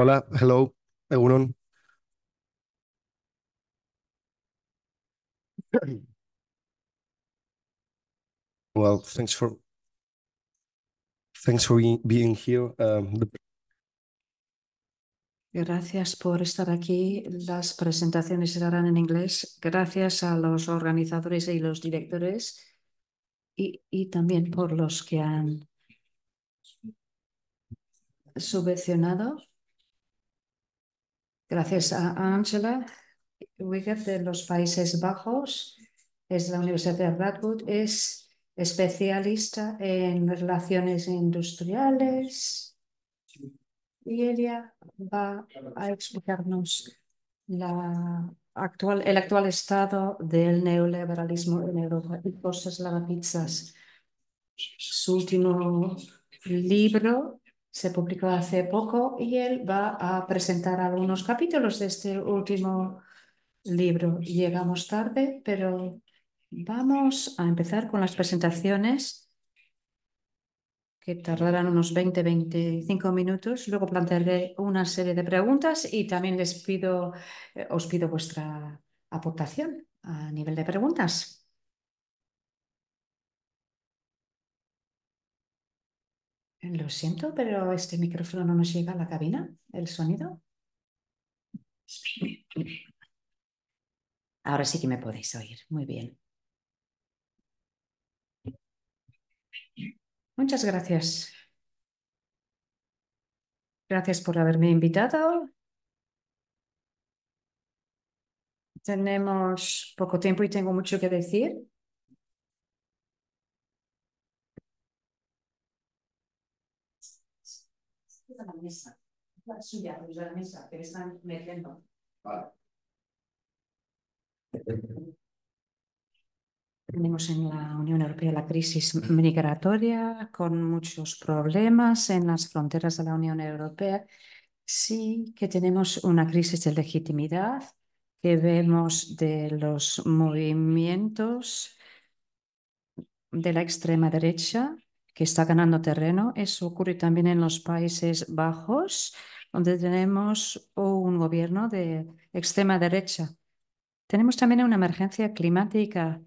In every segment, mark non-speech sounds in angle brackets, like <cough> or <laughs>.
Hola, hello, Well, thanks for being here. Um, Gracias por estar aquí. Las presentaciones serán en inglés. Gracias a los organizadores y los directores y, y también por los que han subvencionado Gracias a Angela. Wigert de los Países Bajos, es la Universidad de Radboud, es especialista en relaciones industriales y ella va a explicarnos el actual estado del neoliberalismo en Europa y cosas lavapizzas. Su último libro se publicó hace poco y él va a presentar algunos capítulos de este último libro. Llegamos tarde, pero vamos a empezar con las presentaciones que tardarán unos 20-25 minutos. Luego plantearé una serie de preguntas y también les pido, eh, os pido vuestra aportación a nivel de preguntas. Lo siento, pero este micrófono no nos llega a la cabina, el sonido. Ahora sí que me podéis oír. Muy bien. Muchas gracias. Gracias por haberme invitado. Tenemos poco tiempo y tengo mucho que decir. la mesa. La suya, la mesa, que me están metiendo. Tenemos en la Unión Europea la crisis migratoria con muchos problemas en las fronteras de la Unión Europea. Sí que tenemos una crisis de legitimidad que vemos de los movimientos de la extrema derecha que está ganando terreno. Eso ocurre también en los Países Bajos, donde tenemos un gobierno de extrema derecha. Tenemos también una emergencia climática.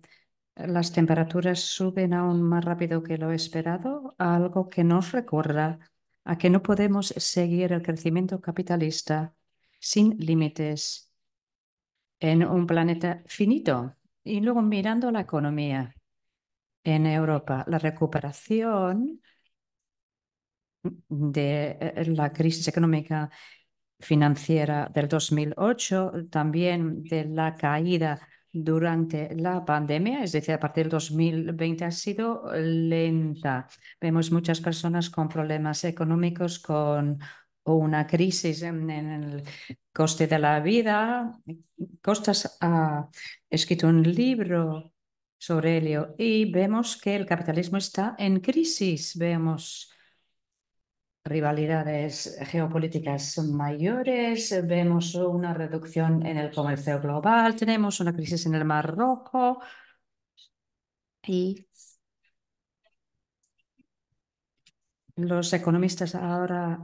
Las temperaturas suben aún más rápido que lo esperado, algo que nos recuerda a que no podemos seguir el crecimiento capitalista sin límites en un planeta finito. Y luego mirando la economía, en Europa, la recuperación de eh, la crisis económica financiera del 2008, también de la caída durante la pandemia, es decir, a partir del 2020 ha sido lenta. Vemos muchas personas con problemas económicos, con una crisis en, el coste de la vida. Costas ha ah, escrito un libro sobre Y vemos que el capitalismo está en crisis, vemos rivalidades geopolíticas mayores, vemos una reducción en el comercio global, tenemos una crisis en el Mar Rojo y los economistas ahora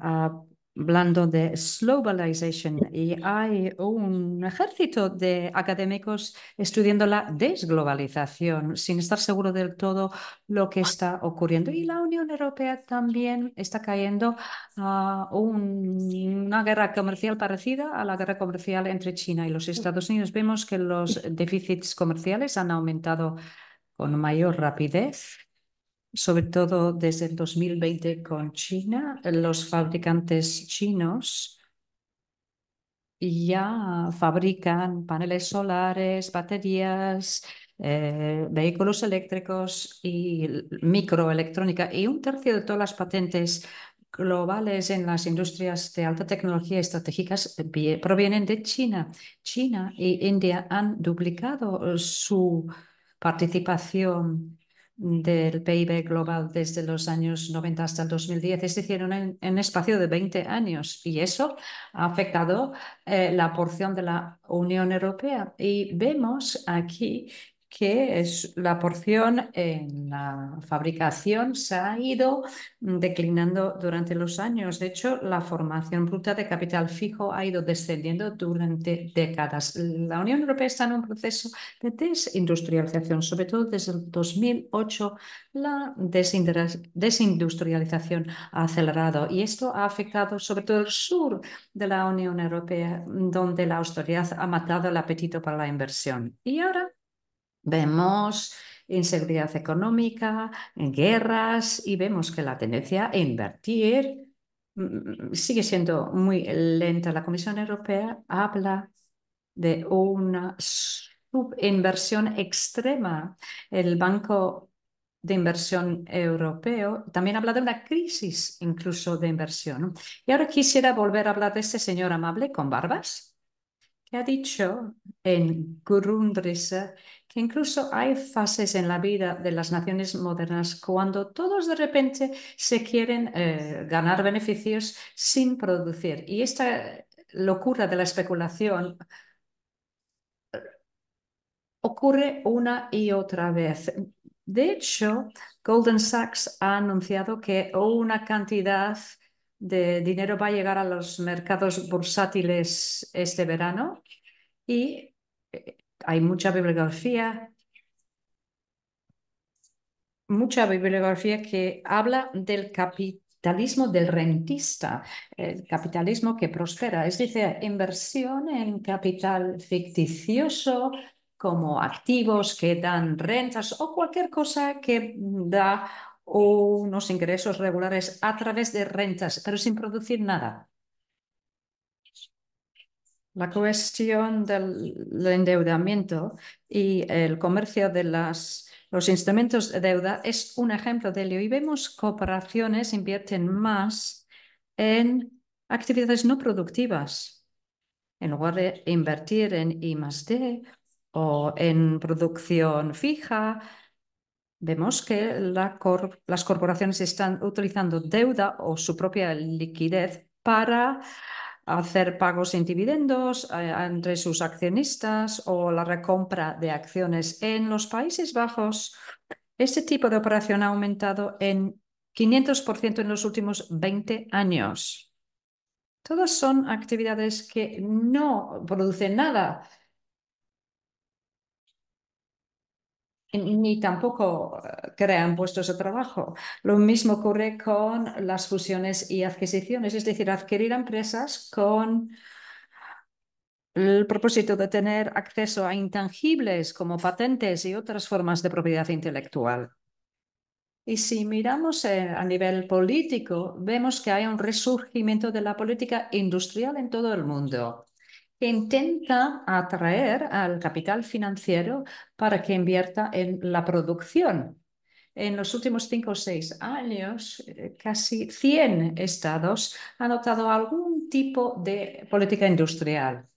hablando de globalización y hay un ejército de académicos estudiando la desglobalización sin estar seguro del todo lo que está ocurriendo. Y la Unión Europea también está cayendo a una guerra comercial parecida a la guerra comercial entre China y los Estados Unidos. Vemos que los déficits comerciales han aumentado con mayor rapidez sobre todo desde el 2020 con China, los fabricantes chinos ya fabrican paneles solares, baterías, eh, vehículos eléctricos y microelectrónica. Y un tercio de todas las patentes globales en las industrias de alta tecnología estratégicas provienen de China. China y India han duplicado su participación del mm. PIB global desde los años 90 hasta el 2010, es decir, en un espacio de 20 años. Y eso ha afectado eh, la porción de la Unión Europea. Y vemos aquí que es la porción en la fabricación se ha ido declinando durante los años. De hecho, la formación bruta de capital fijo ha ido descendiendo durante décadas. La Unión Europea está en un proceso de desindustrialización, sobre todo desde el 2008. La desindustrialización ha acelerado y esto ha afectado sobre todo el sur de la Unión Europea, donde la austeridad ha matado el apetito para la inversión. Y ahora Vemos inseguridad económica, guerras y vemos que la tendencia a invertir mm, mm, sigue siendo muy lenta. La Comisión Europea habla de una subinversión extrema. El Banco de Inversión Europeo también habla de una crisis incluso de inversión. Y ahora quisiera volver a hablar de este señor amable con barbas que ha dicho en Grundrisse que incluso hay fases en la vida de las naciones modernas cuando todos de repente se quieren eh, ganar beneficios sin producir. Y esta locura de la especulación eh, ocurre una y otra vez. De hecho, Goldman Sachs ha anunciado que una cantidad de dinero va a llegar a los mercados bursátiles este verano y hay mucha bibliografía, mucha bibliografía que habla del capitalismo del rentista, el capitalismo que prospera, es decir, inversión en capital ficticioso como activos que dan rentas o cualquier cosa que da unos ingresos regulares a través de rentas, pero sin producir nada. La cuestión del endeudamiento y el comercio de los instrumentos de deuda es un ejemplo de ello. Y vemos corporaciones invierten más en actividades no productivas en lugar de invertir en I más D o en producción fija, vemos que las corporaciones están utilizando deuda o su propia liquidez para hacer pagos en dividendos eh, entre sus accionistas o la recompra de acciones en los Países Bajos. Este tipo de operación ha aumentado en 500% en los últimos 20 años. Todas son actividades que no producen nada, ni tampoco eh, crean puestos de trabajo. Lo mismo ocurre con las fusiones y adquisiciones, es decir, adquirir empresas con el propósito de tener acceso a intangibles como patentes y otras formas de propiedad intelectual. Y si miramos eh, a nivel político, vemos que hay un resurgimiento de la política industrial en todo el mundo que intenta atraer al capital financiero para que invierta en la producción. En los últimos cinco o seis años, eh, casi 100 estados han adoptado algún tipo de política industrial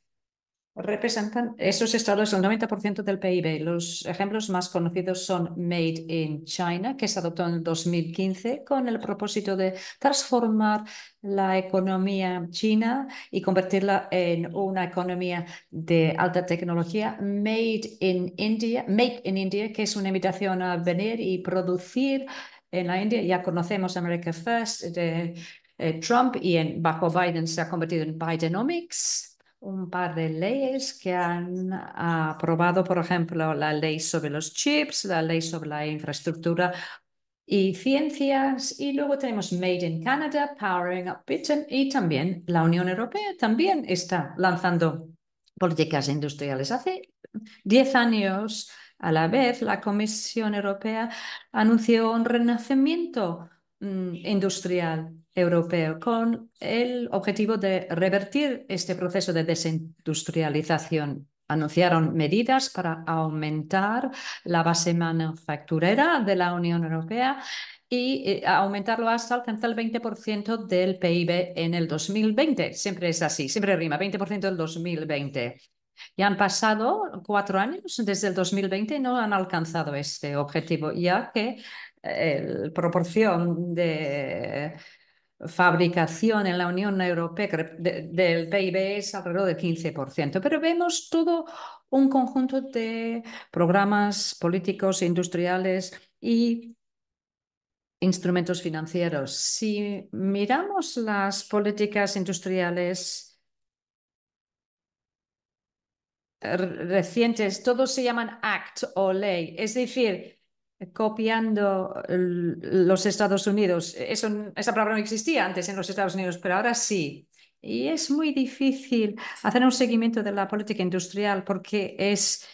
representan, esos estados el 90% del PIB. Los ejemplos más conocidos son Made in China, que se adoptó en 2015 con el propósito de transformar la economía china y convertirla en una economía de alta tecnología. Made in India, in India, que es una invitación a venir y producir en la India. Ya conocemos America First de eh, Trump y en, bajo Biden se ha convertido en Bidenomics un par de leyes que han aprobado, por ejemplo, la ley sobre los chips, la ley sobre la infraestructura y ciencias, y luego tenemos Made in Canada, Powering Up Britain, y también la Unión Europea también está lanzando políticas industriales. Hace 10 años, a la vez, la Comisión Europea anunció un renacimiento mm, industrial europeo con el objetivo de revertir este proceso de desindustrialización. Anunciaron medidas para aumentar la base manufacturera de la Unión Europea y eh, aumentarlo hasta alcanzar el 20% del PIB en el 2020. Siempre es así, siempre rima, 20% del 2020. Ya han pasado cuatro años desde el 2020 y no han alcanzado este objetivo, ya que eh, la proporción de fabricación en la Unión Europea del PIB es alrededor del 15%. Pero vemos todo un conjunto de programas políticos, industriales y instrumentos financieros. Si miramos las políticas industriales recientes, todos se llaman act o ley, es decir, copiando los Estados Unidos. esa palabra no existía antes en los Estados Unidos, pero ahora sí. Y es muy difícil hacer un seguimiento de la política industrial porque es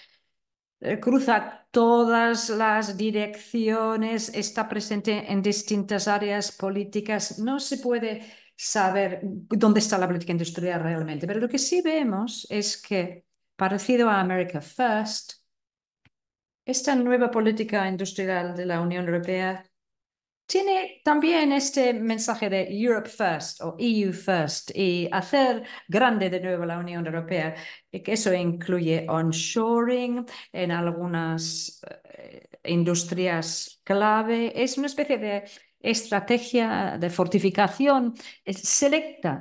eh, cruza todas las direcciones, está presente en distintas áreas políticas. No se puede saber dónde está la política industrial realmente, pero lo que sí vemos es que, parecido a America First, esta nueva política industrial de la Unión Europea tiene también este mensaje de Europe First o EU First y hacer grande de nuevo la Unión Europea. que eso incluye onshoring en algunas eh, industrias clave. Es una especie de estrategia de fortificación. Selecta,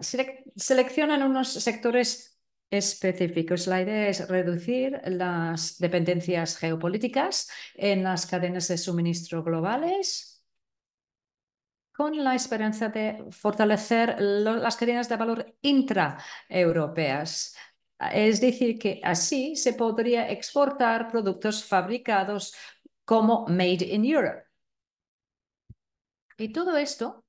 seleccionan unos sectores específicos. La idea es reducir las dependencias geopolíticas en las cadenas de suministro globales con la esperanza de fortalecer las cadenas de valor intraeuropeas. Es decir, que así se podría exportar productos fabricados como Made in Europe. Y todo esto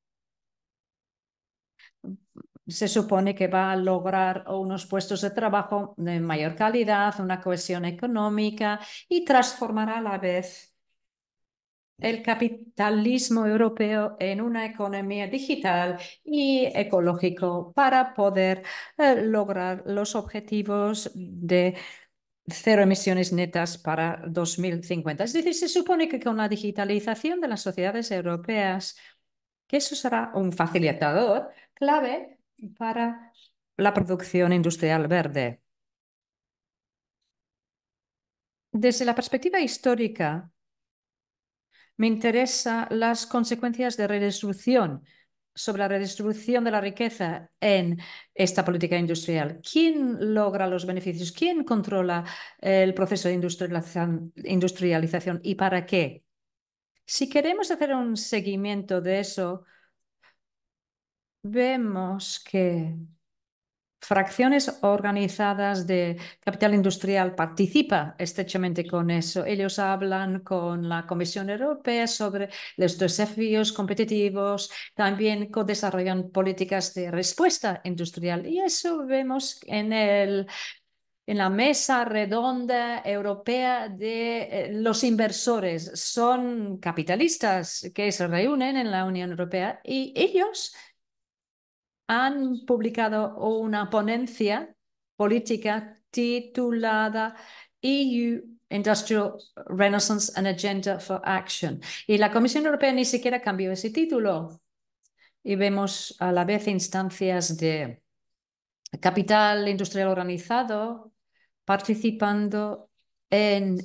se supone que va a lograr unos puestos de trabajo de mayor calidad, una cohesión económica y transformará a la vez el capitalismo europeo en una economía digital y ecológico para poder eh, lograr los objetivos de cero emisiones netas para 2050. Es decir, se supone que con la digitalización de las sociedades europeas, que eso será un facilitador clave para la producción industrial verde. Desde la perspectiva histórica, me interesan las consecuencias de redistribución sobre la redistribución de la riqueza en esta política industrial. ¿Quién logra los beneficios? ¿Quién controla el proceso de industrialización y para qué? Si queremos hacer un seguimiento de eso, vemos que fracciones organizadas de capital industrial participa estrechamente con eso. Ellos hablan con la Comisión Europea sobre los desafíos competitivos, también desarrollan políticas de respuesta industrial y eso vemos en el en la mesa redonda europea de eh, los inversores. Son capitalistas que se reúnen en la Unión Europea y ellos han publicado una ponencia política titulada EU Industrial Renaissance and Agenda for Action. Y la Comisión Europea ni siquiera cambió ese título. Y vemos a la vez instancias de capital industrial organizado participando en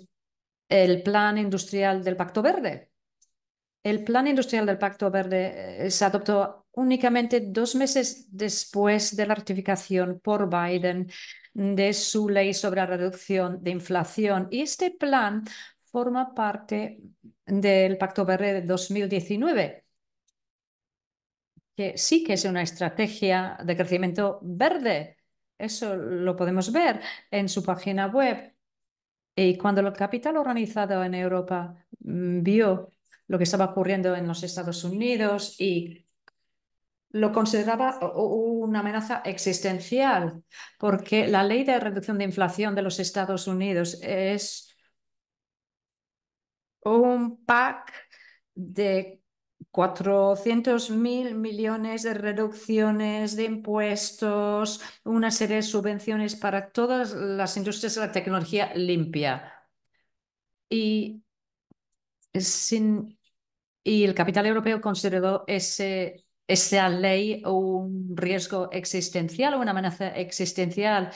el plan industrial del Pacto Verde. El plan industrial del Pacto Verde eh, se adoptó únicamente dos meses después de la ratificación por Biden de su ley sobre la reducción de inflación. Y este plan forma parte del Pacto Verde de 2019, que sí que es una estrategia de crecimiento verde. Eso lo podemos ver en su página web. Y cuando el capital organizado en Europa mm, vio lo que estaba ocurriendo en los Estados Unidos y lo consideraba una amenaza existencial, porque la ley de reducción de inflación de los Estados Unidos es un pack de 400 mil millones de reducciones de impuestos, una serie de subvenciones para todas las industrias de la tecnología limpia. Y sin y el capital europeo consideró ese, esa ley un riesgo existencial o una amenaza existencial.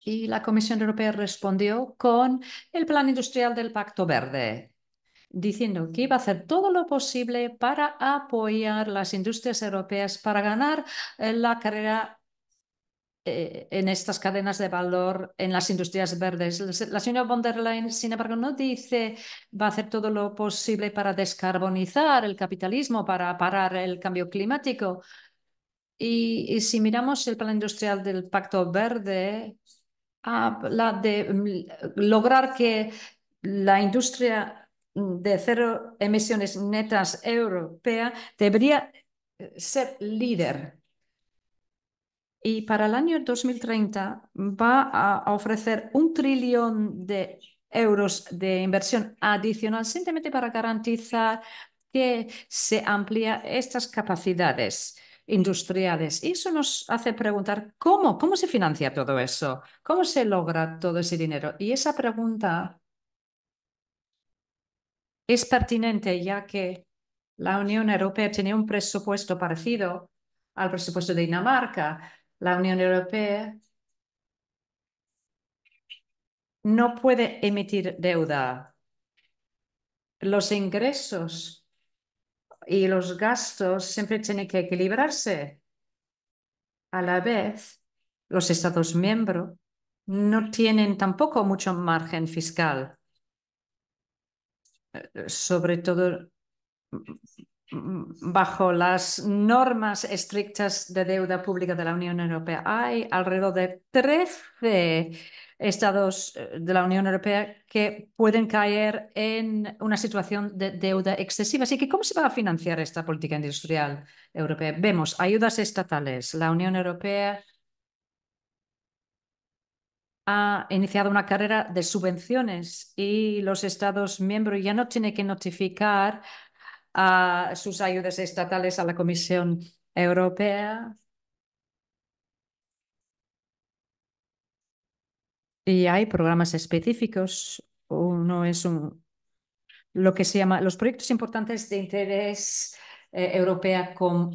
Y la Comisión Europea respondió con el plan industrial del Pacto Verde, diciendo que iba a hacer todo lo posible para apoyar las industrias europeas para ganar eh, la carrera eh, en estas cadenas de valor, en las industrias verdes. La señora von der Leyen, sin embargo, no dice va a hacer todo lo posible para descarbonizar el capitalismo, para parar el cambio climático. Y, si miramos el plan industrial del Pacto Verde, habla ah, de mm, lograr que la industria mm, de cero emisiones netas europea debería eh, ser líder y para el año 2030 va a ofrecer un trillón de euros de inversión adicional simplemente para garantizar que se amplía estas capacidades industriales. Y eso nos hace preguntar cómo se financia todo eso, cómo se logra todo ese dinero. Y esa pregunta es pertinente ya que la Unión Europea tiene un presupuesto parecido al presupuesto de Dinamarca, la Unión Europea no puede emitir deuda. Los ingresos y los gastos siempre tienen que equilibrarse. A la vez, los Estados miembros no tienen tampoco mucho margen fiscal, eh, sobre todo bajo las normas estrictas de deuda pública de la Unión Europea. Hay alrededor de 13 estados eh, de la Unión Europea que pueden caer en una situación de deuda excesiva. Así que, ¿cómo se va a financiar esta política industrial europea? Vemos ayudas estatales. La Unión Europea ha iniciado una carrera de subvenciones y los Estados miembros ya no tienen que notificar a sus ayudas estatales a la Comisión Europea. Y hay programas específicos. Uno es un, lo que se llama los proyectos importantes de interés eh, europea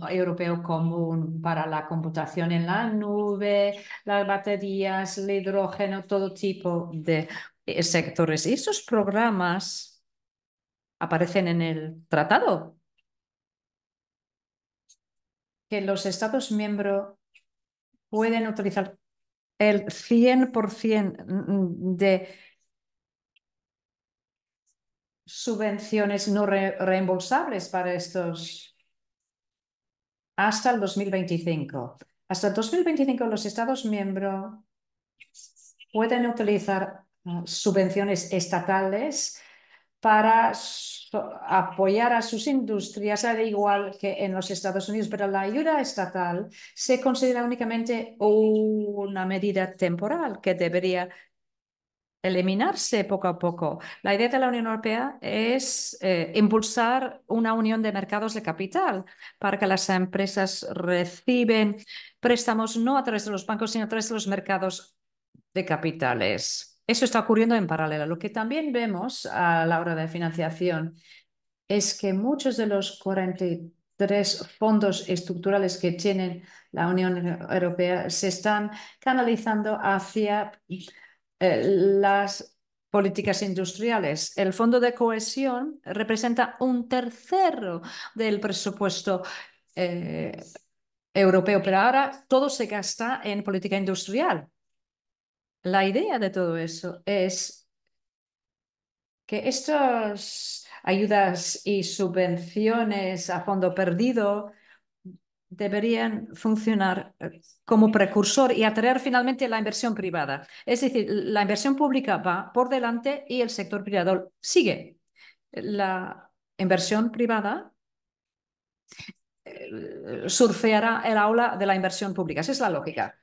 europeo común para la computación en la nube, las baterías, el hidrógeno, todo tipo de eh, sectores. esos programas aparecen en el tratado. Que los Estados miembros pueden utilizar el 100% de subvenciones no reembolsables para estos hasta el 2025. Hasta el 2025 los Estados miembros pueden utilizar ah, subvenciones estatales para apoyar a sus industrias, al igual que en los Estados Unidos, pero la ayuda estatal se considera únicamente una medida temporal que debería eliminarse poco a poco. La idea de la Unión Europea es eh, impulsar una unión de mercados de capital para que las empresas reciben préstamos no a través de los bancos, sino a través de los mercados de capitales. Eso está ocurriendo en paralelo. Lo que también vemos a la hora de financiación es que muchos de los 43 fondos estructurales que tiene la Unión Europea se están canalizando hacia eh, las políticas industriales. El Fondo de Cohesión representa un tercero del presupuesto. Eh, europeo, pero ahora todo se gasta en política industrial. La idea de todo eso es que estas ayudas y subvenciones a fondo perdido deberían funcionar eh, como precursor y atraer finalmente la inversión privada. Es decir, la inversión pública va por delante y el sector privado sigue. La inversión privada eh, surfeará el aula de la inversión pública. Esa es la lógica.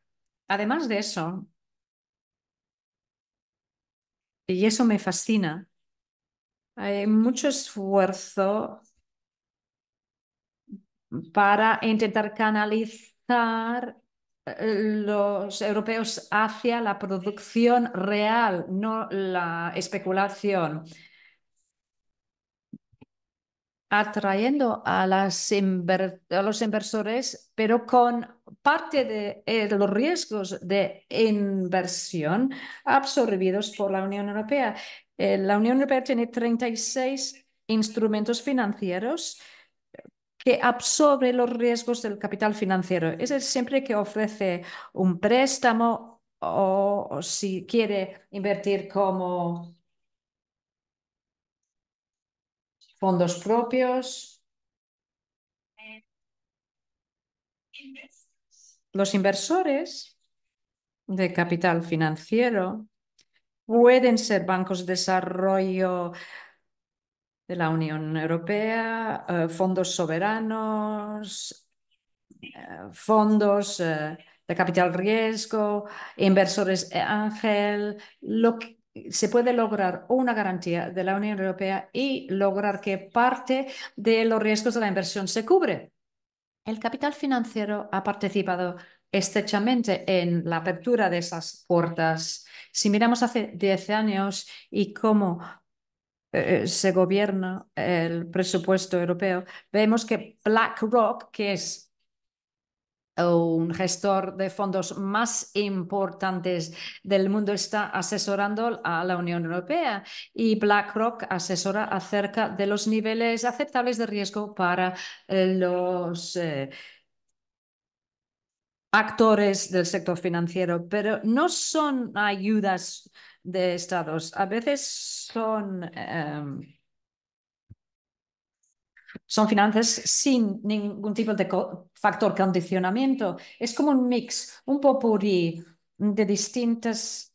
Además de eso, y eso me fascina. Hay mucho esfuerzo para intentar canalizar eh, los europeos hacia la producción real, no la especulación, atrayendo a, a los inversores, pero con parte eh, de los riesgos de inversión absorbidos por la Unión Europea. Eh, la Unión Europea tiene 36 instrumentos financieros que absorben los riesgos del capital financiero. Es siempre que ofrece un préstamo o si quiere invertir como fondos propios, los inversores de capital financiero pueden ser bancos de desarrollo de la Unión Europea, eh, fondos soberanos, eh, fondos eh, de capital riesgo, inversores e ángel, se puede lograr una garantía de la Unión Europea y lograr que parte de los riesgos de la inversión se cubre. El capital financiero ha participado estrechamente en la apertura de esas puertas. Si miramos hace 10 años y cómo eh, se gobierna el presupuesto europeo, vemos que BlackRock, que es un gestor de fondos más importantes del mundo está asesorando a la Unión Europea y BlackRock asesora acerca de los niveles aceptables de riesgo para eh, los eh, actores del sector financiero, pero no son ayudas de estados, a veces son... Em, son finanzas sin ningún tipo de factor condicionamiento. Es como un mix, un popurí de distintas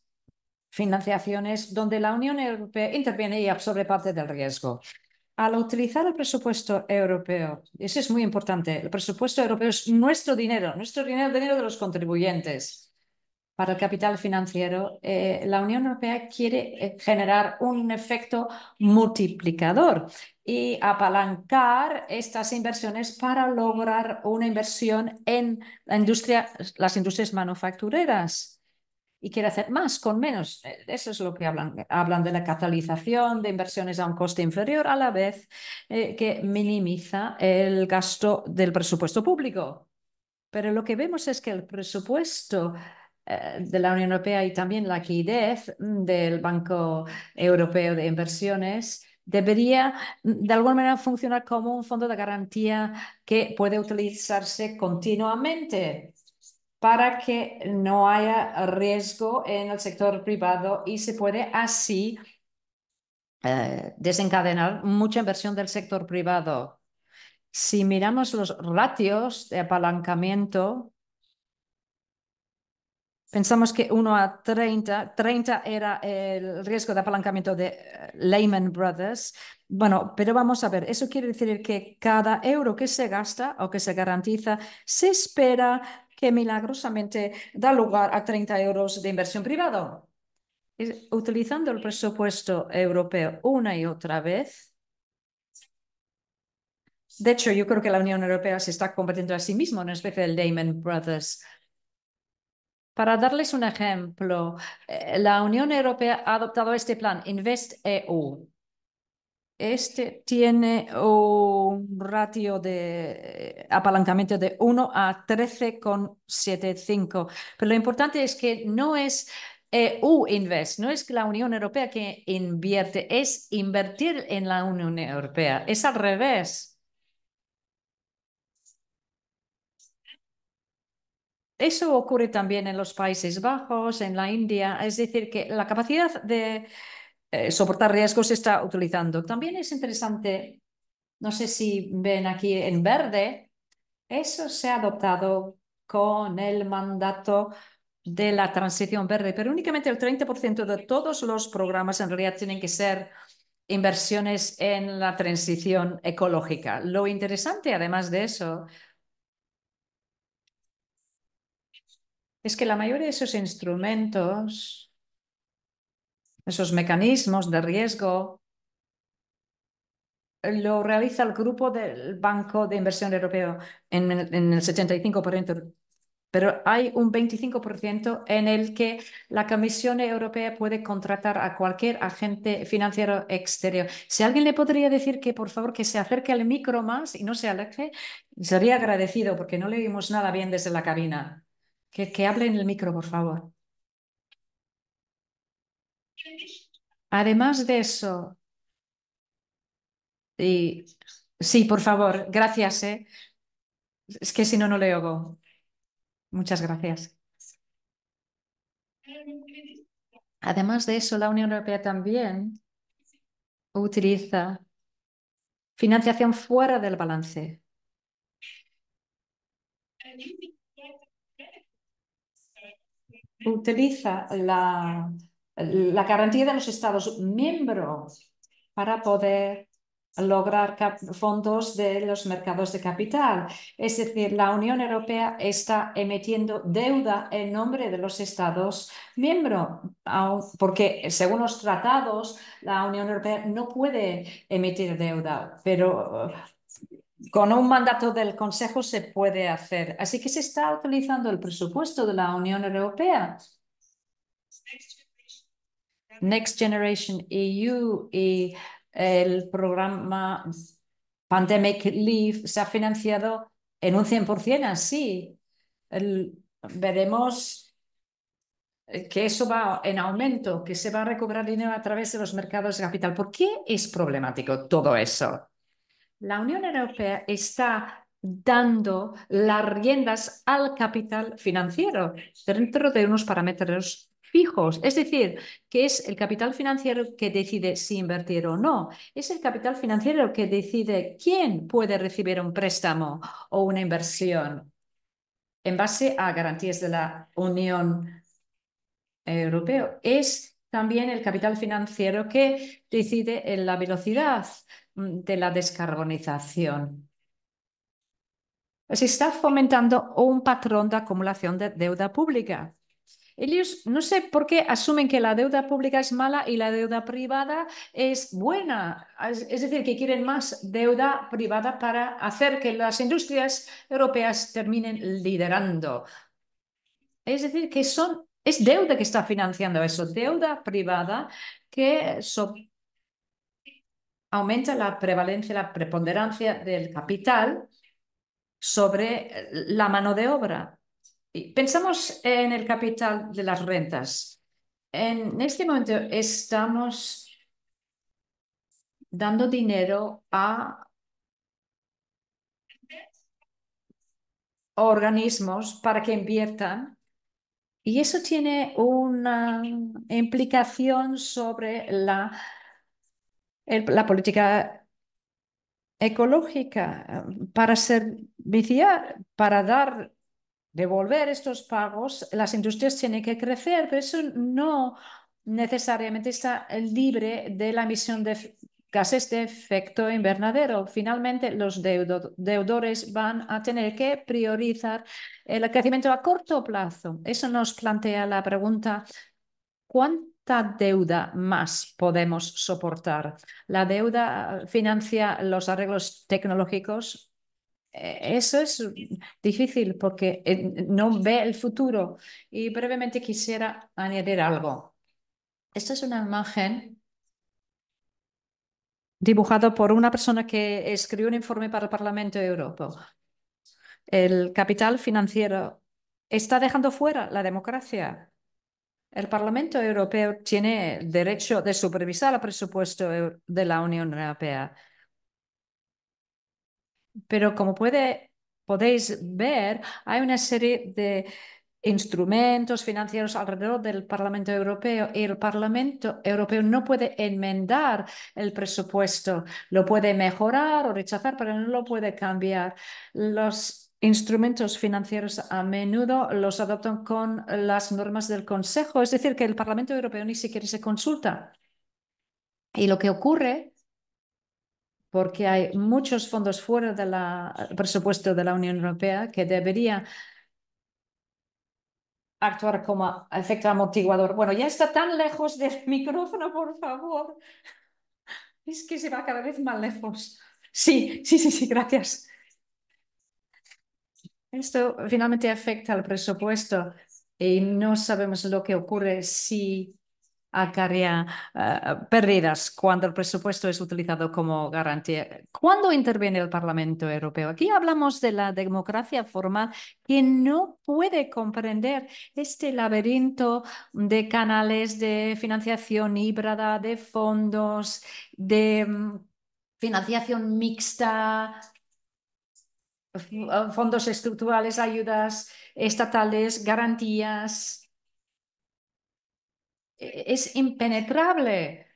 financiaciones donde la Unión Europea interviene y absorbe parte del riesgo. Al utilizar el presupuesto europeo, eso es muy importante, el presupuesto europeo es nuestro dinero, nuestro dinero, el dinero de los contribuyentes para el capital financiero, eh, la Unión Europea quiere eh, generar un efecto multiplicador y apalancar estas inversiones para lograr una inversión en la industria, las industrias manufactureras y quiere hacer más con menos. Eh, eso es lo que hablan. Hablan de la catalización de inversiones a un coste inferior a la vez que minimiza el gasto del presupuesto público. Pero lo que vemos es que el presupuesto de la Unión Europea y también la liquidez mm, del Banco Europeo de Inversiones debería mm, de alguna manera funcionar como un fondo de garantía que puede utilizarse continuamente para que no haya riesgo en el sector privado y se puede así eh, desencadenar mucha inversión del sector privado. Si miramos los ratios de apalancamiento, Pensamos que 1 a 30, 30 era el riesgo de apalancamiento de eh, Lehman Brothers. Bueno, pero vamos a ver, eso quiere decir que cada euro que se gasta o que se garantiza se espera que milagrosamente da lugar a 30 euros de inversión privada. Utilizando el presupuesto europeo una y otra vez, de hecho, yo creo que la Unión Europea se está convirtiendo a sí misma en una especie de Lehman Brothers para darles un ejemplo, eh, la Unión Europea ha adoptado este plan, InvestEU. Este tiene un ratio de eh, apalancamiento de 1 a 13,75. Pero lo importante es que no es EU Invest, no es la Unión Europea que invierte, es invertir en la Unión Europea. Es al revés Eso ocurre también en los Países Bajos, en la India, es decir, que la capacidad de eh, soportar riesgos se está utilizando. También es interesante, no sé si ven aquí en verde, eso se ha adoptado con el mandato de la transición verde, pero únicamente el 30% de todos los programas en realidad tienen que ser inversiones en la transición ecológica. Lo interesante, además de eso, es que la mayoría de esos instrumentos, esos mecanismos de riesgo, lo realiza el grupo del Banco de Inversión Europeo en, el 75%, pero hay un 25% en el que la Comisión Europea puede contratar a cualquier agente financiero exterior. Si alguien le podría decir que por favor que se acerque al micro más y no se aleje, sería agradecido porque no le vimos nada bien desde la cabina. Que, hable en el micro, por favor. Además de eso, y, sí, por favor, gracias. ¿eh? Es que si no, no le oigo. Muchas gracias. Además de eso, la Unión Europea también utiliza financiación fuera del balance utiliza la, la garantía de los Estados miembros para poder lograr fondos de los mercados de capital. Es decir, la Unión Europea está emitiendo deuda en nombre de los Estados miembros, porque según los tratados, la Unión Europea no puede emitir deuda, pero con un mandato del Consejo se puede hacer. Así que se está utilizando el presupuesto de la Unión Europea. Next Generation EU y eh, el programa Pandemic Leave se ha financiado en un 100% así. veremos eh, que eso va en aumento, que se va a recobrar dinero a través de los mercados de capital. ¿Por qué es problemático todo eso? la Unión Europea está dando las riendas al capital financiero dentro de unos parámetros fijos. Es decir, que es el capital financiero que decide si invertir o no. Es el capital financiero que decide quién puede recibir un préstamo o una inversión en base a garantías de la Unión Europea. Es también el capital financiero que decide en la velocidad Mm, de la descarbonización. Se está fomentando un patrón de acumulación de deuda pública. Ellos no sé por qué asumen que la deuda pública es mala y la deuda privada es buena. Es, decir, que quieren más deuda privada para hacer que las industrias europeas terminen liderando. Es decir, que son, es deuda que está financiando eso, deuda privada que so, aumenta la prevalencia, la preponderancia del capital sobre eh, la mano de obra. Pensamos en el capital de las rentas. En este momento estamos dando dinero a organismos para que inviertan y eso tiene una implicación sobre la la política ecológica eh, para serviciar, para dar, devolver estos pagos, las industrias tienen que crecer, pero eso no necesariamente está libre de la emisión de gases de efecto invernadero. Finalmente, los deudores van a tener que priorizar el crecimiento a corto plazo. Eso nos plantea la pregunta, ¿cuánto deuda más podemos soportar. La deuda financia los arreglos tecnológicos. Eh, eso es difícil porque eh, no ve el futuro. Y brevemente quisiera añadir algo. Esta es una imagen dibujada por una persona que escribió un informe para el Parlamento Europeo. El capital financiero está dejando fuera la democracia el Parlamento Europeo tiene derecho de supervisar el presupuesto de la Unión Europea. Pero como podéis ver, hay una serie de instrumentos financieros alrededor del Parlamento Europeo y el Parlamento Europeo no puede enmendar el presupuesto, lo puede mejorar o rechazar, pero no lo puede cambiar. Los instrumentos financieros a menudo los adoptan con las normas del Consejo, es decir, que el Parlamento Europeo ni siquiera se consulta. Y lo que ocurre, porque hay muchos fondos fuera del presupuesto de la Unión Europea que debería actuar como efecto amortiguador. Bueno, ya está tan lejos del <laughs> micrófono, por favor. Es que se va cada vez más lejos. Sí, sí, sí, sí, gracias. Esto finalmente afecta al presupuesto y no sabemos lo que ocurre si acarrea eh, pérdidas cuando el presupuesto es utilizado como garantía. ¿Cuándo interviene el Parlamento Europeo? Aquí hablamos de la democracia formal que no puede comprender este laberinto de canales de financiación híbrida, de fondos, de mm, financiación mixta, fondos estructurales, ayudas estatales, garantías. E-, es impenetrable.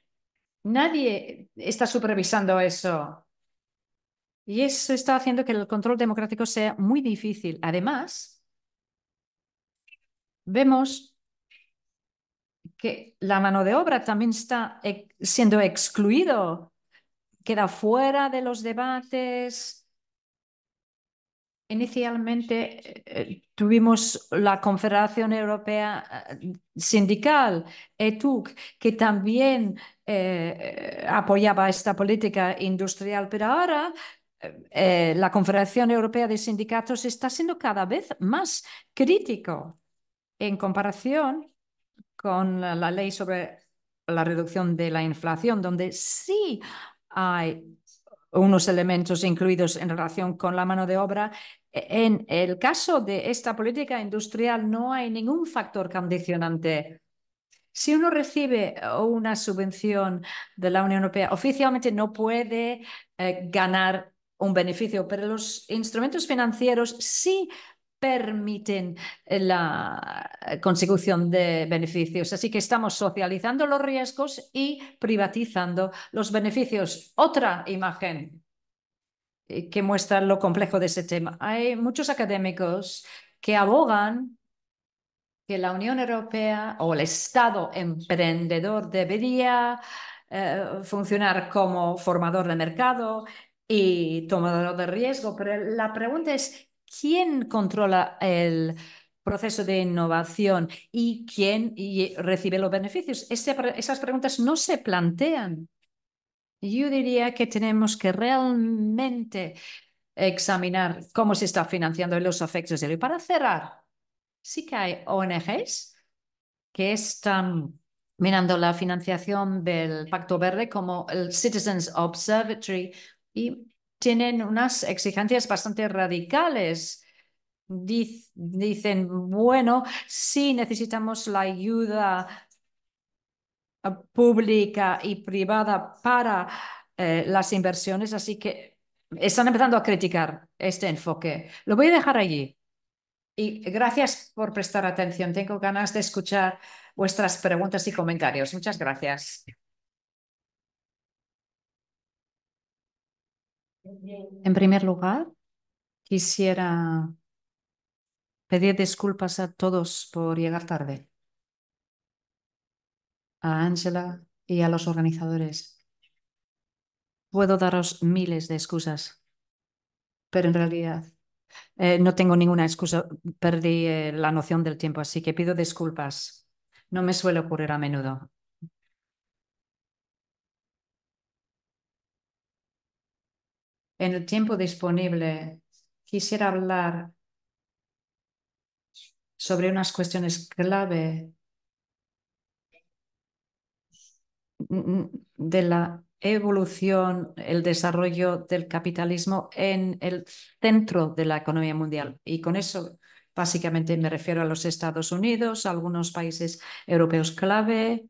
Nadie está supervisando eso. Y eso está haciendo que el control democrático sea muy difícil. Además, vemos que la mano de obra también está siendo excluido, queda fuera de los debates, Inicialmente eh, eh, tuvimos la Confederación Europea eh, Sindical, ETUC, que también apoyaba esta política industrial, pero ahora la Confederación Europea de Sindicatos está siendo cada vez más crítico en comparación con la ley sobre la reducción de la inflación, donde sí hay unos elementos incluidos en relación con la mano de obra. En el caso de esta política industrial no hay ningún factor condicionante. Si uno recibe eh, una subvención de la Unión Europea, oficialmente no puede eh, ganar un beneficio, pero los instrumentos financieros sí permiten eh, la eh, consecución de beneficios. Así que estamos socializando los riesgos y privatizando los beneficios. Otra imagen eh, que muestra lo complejo de ese tema. Hay muchos académicos que abogan que la Unión Europea o el Estado emprendedor debería funcionar como formador de mercado y tomador de riesgo, pero la pregunta es, ¿Quién controla el proceso de innovación y quién y recibe los beneficios? esas preguntas no se plantean. Yo diría que tenemos que realmente examinar cómo se está financiando los efectos de ello. Y para cerrar, sí que hay ONGs que están mirando la financiación del Pacto Verde como el Citizens Observatory y tienen unas exigencias bastante radicales. dicen, bueno, sí necesitamos la ayuda eh, pública y privada para eh, las inversiones, así que están empezando a criticar este enfoque. Lo voy a dejar allí. Y gracias por prestar atención. Tengo ganas de escuchar vuestras preguntas y comentarios. Muchas gracias. En primer lugar, quisiera pedir disculpas a todos por llegar tarde, a Ángela y a los organizadores. Puedo daros miles de excusas, pero en realidad eh, no tengo ninguna excusa. Perdí eh, la noción del tiempo, así que pido disculpas. No me suele ocurrir a menudo. en el tiempo disponible, quisiera hablar sobre unas cuestiones clave de la evolución, el desarrollo del capitalismo en el centro de la economía mundial. Y con eso básicamente me refiero a los Estados Unidos, algunos países europeos clave,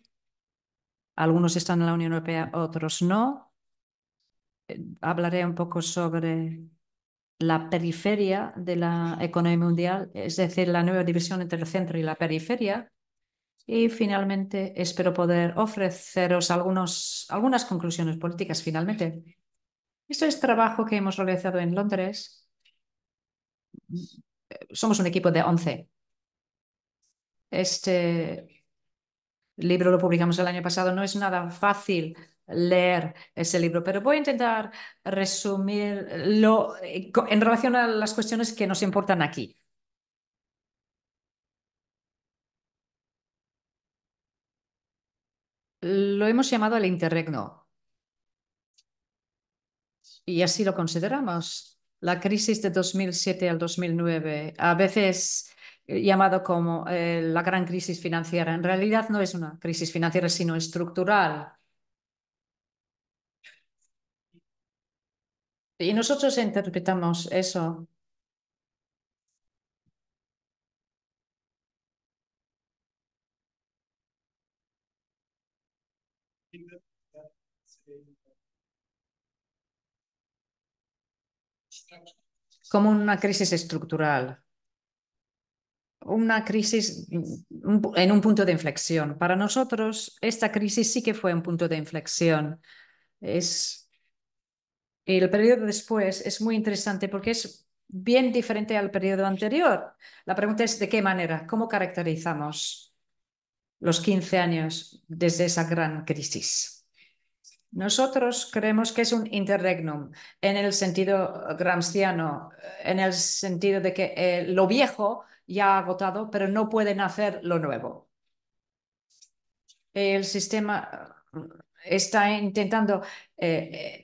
algunos están en la Unión Europea, otros no. Eh, hablaré un poco sobre la periferia de la economía mundial, es decir, la nueva división entre el centro y la periferia. Y finalmente espero poder ofreceros algunos, algunas conclusiones políticas finalmente. Esto es trabajo que hemos realizado en Londres. Somos un equipo de 11. Este libro lo publicamos el año pasado. No es nada fácil leer ese libro, pero voy a intentar resumirlo eh, en relación a las cuestiones que nos importan aquí. Lo hemos llamado el interregno y así lo consideramos. La crisis de 2007 al 2009, a veces eh, llamado como eh, la gran crisis financiera, en realidad no es una crisis financiera, sino estructural Y nosotros interpretamos eso. como una crisis estructural, una crisis en un punto de inflexión. Para nosotros, esta crisis sí que fue un punto de inflexión. Es y el periodo después es muy interesante porque es bien diferente al periodo anterior. La pregunta es de qué manera, cómo caracterizamos los 15 años desde esa gran crisis. Nosotros creemos que es un interregnum en el sentido gramsciano, en el sentido de que eh, lo viejo ya ha agotado, pero no pueden hacer lo nuevo. El sistema eh, está intentando eh,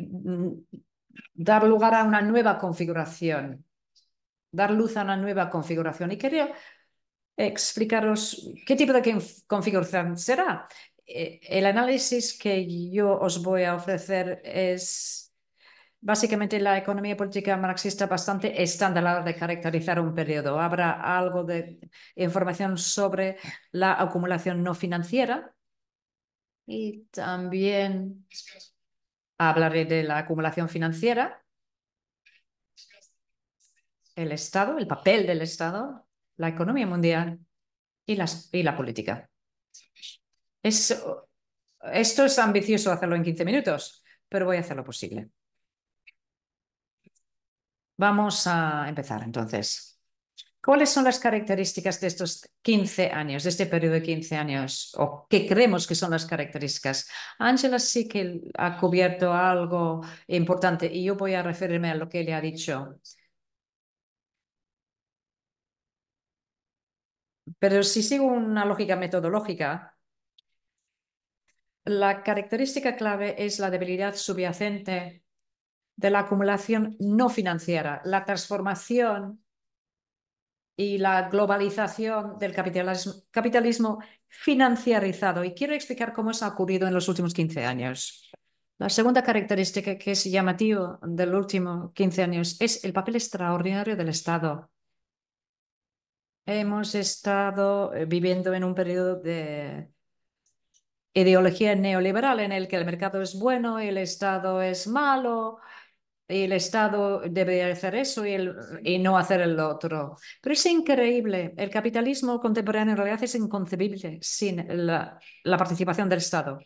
Mm, dar lugar a una nueva configuración, dar luz a una nueva configuración. Y quería explicaros qué tipo de configuración será. Eh, el análisis que yo os voy a ofrecer es básicamente la economía política marxista bastante estándar de caracterizar un periodo. Habrá algo de información sobre la acumulación no financiera y también hablaré de la acumulación financiera, el Estado, el papel del Estado, la economía mundial y, la política. esto es ambicioso hacerlo en 15 minutos, pero voy a hacer lo posible. Vamos a empezar entonces. ¿Cuáles son las características de estos 15 años, de este periodo de 15 años, o qué creemos que son las características? Ángela sí que ha cubierto algo importante y yo voy a referirme a lo que le ha dicho. Pero si sigo una lógica metodológica, la característica clave es la debilidad subyacente de la acumulación no financiera, la transformación y la globalización del capitalismo, financiarizado. Y quiero explicar cómo eso ha ocurrido en los últimos 15 años. La segunda característica que es llamativa del último 15 años es el papel extraordinario del Estado. Hemos estado eh, viviendo en un periodo de ideología neoliberal en el que el mercado es bueno, y el Estado es malo, el Estado debe hacer eso y, el, no hacer el otro. Pero es increíble. El capitalismo contemporáneo en realidad es inconcebible sin la, la participación del Estado.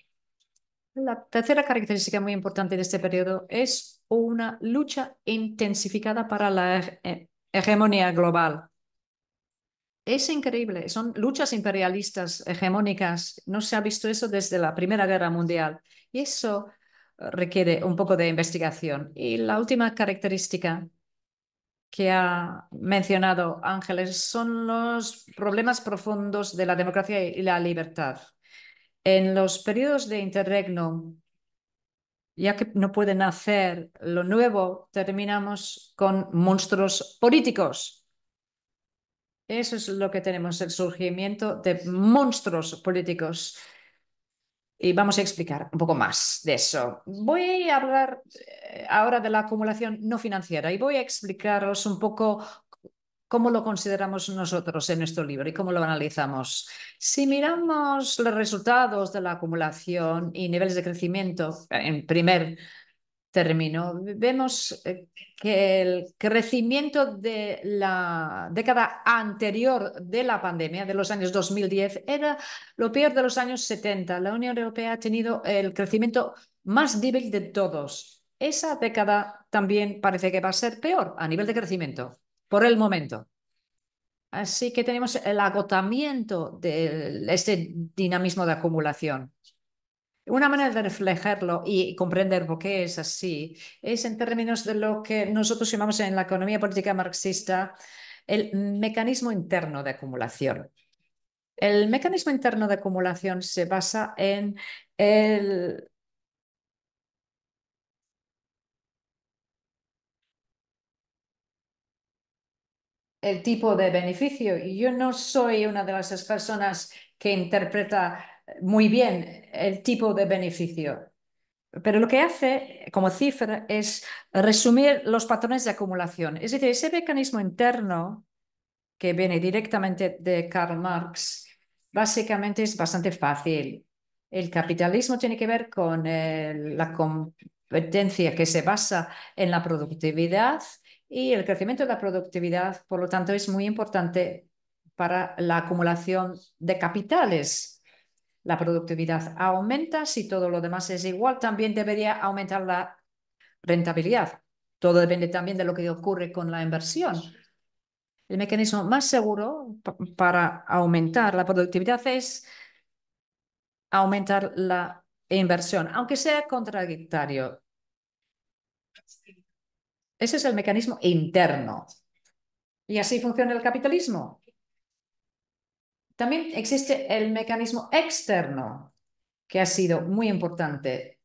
La tercera característica muy importante de este periodo es una lucha intensificada para la eh, hegemonía global. Es increíble, son luchas imperialistas hegemónicas. No se ha visto eso desde la Primera Guerra Mundial. Y eso requiere un poco de investigación. Y la última característica que ha mencionado Ángeles son los problemas profundos de la democracia y la libertad. En los periodos de interregno, ya que no pueden hacer lo nuevo, terminamos con monstruos políticos. Eso es lo que tenemos, el surgimiento de monstruos políticos y vamos a explicar un poco más de eso. Voy a hablar eh, ahora de la acumulación no financiera y voy a explicaros un poco cómo lo consideramos nosotros en nuestro libro y cómo lo analizamos. Si miramos los resultados de la acumulación y niveles de crecimiento en primer termino. Vemos eh, que el crecimiento de la década anterior de la pandemia, de los años 2010, era lo peor de los años 70. La Unión Europea ha tenido el crecimiento más débil de todos. Esa década también parece que va a ser peor a nivel de crecimiento, por el momento. Así que tenemos el agotamiento de este dinamismo de acumulación. Una manera de reflejarlo y comprender por qué es así es en términos de lo que nosotros llamamos en la economía política marxista el mecanismo interno de acumulación. El mecanismo interno de acumulación se basa en el... el tipo de beneficio. Yo no soy una de las personas que interpreta muy bien el tipo de beneficio. Pero lo que hace como cifra es resumir los patrones de acumulación. Es decir, ese mecanismo interno que viene directamente de Karl Marx, básicamente es bastante fácil. El capitalismo tiene que ver con eh, la competencia que se basa en la productividad y el crecimiento de la productividad, por lo tanto, es muy importante para la acumulación de capitales la productividad aumenta, si todo lo demás es igual, también debería aumentar la rentabilidad. Todo depende también de lo que ocurre con la inversión. El mecanismo más seguro para aumentar la productividad es aumentar la inversión, aunque sea contradictorio. Ese es el mecanismo interno. Y así funciona el capitalismo. También existe el mecanismo externo, que ha sido muy importante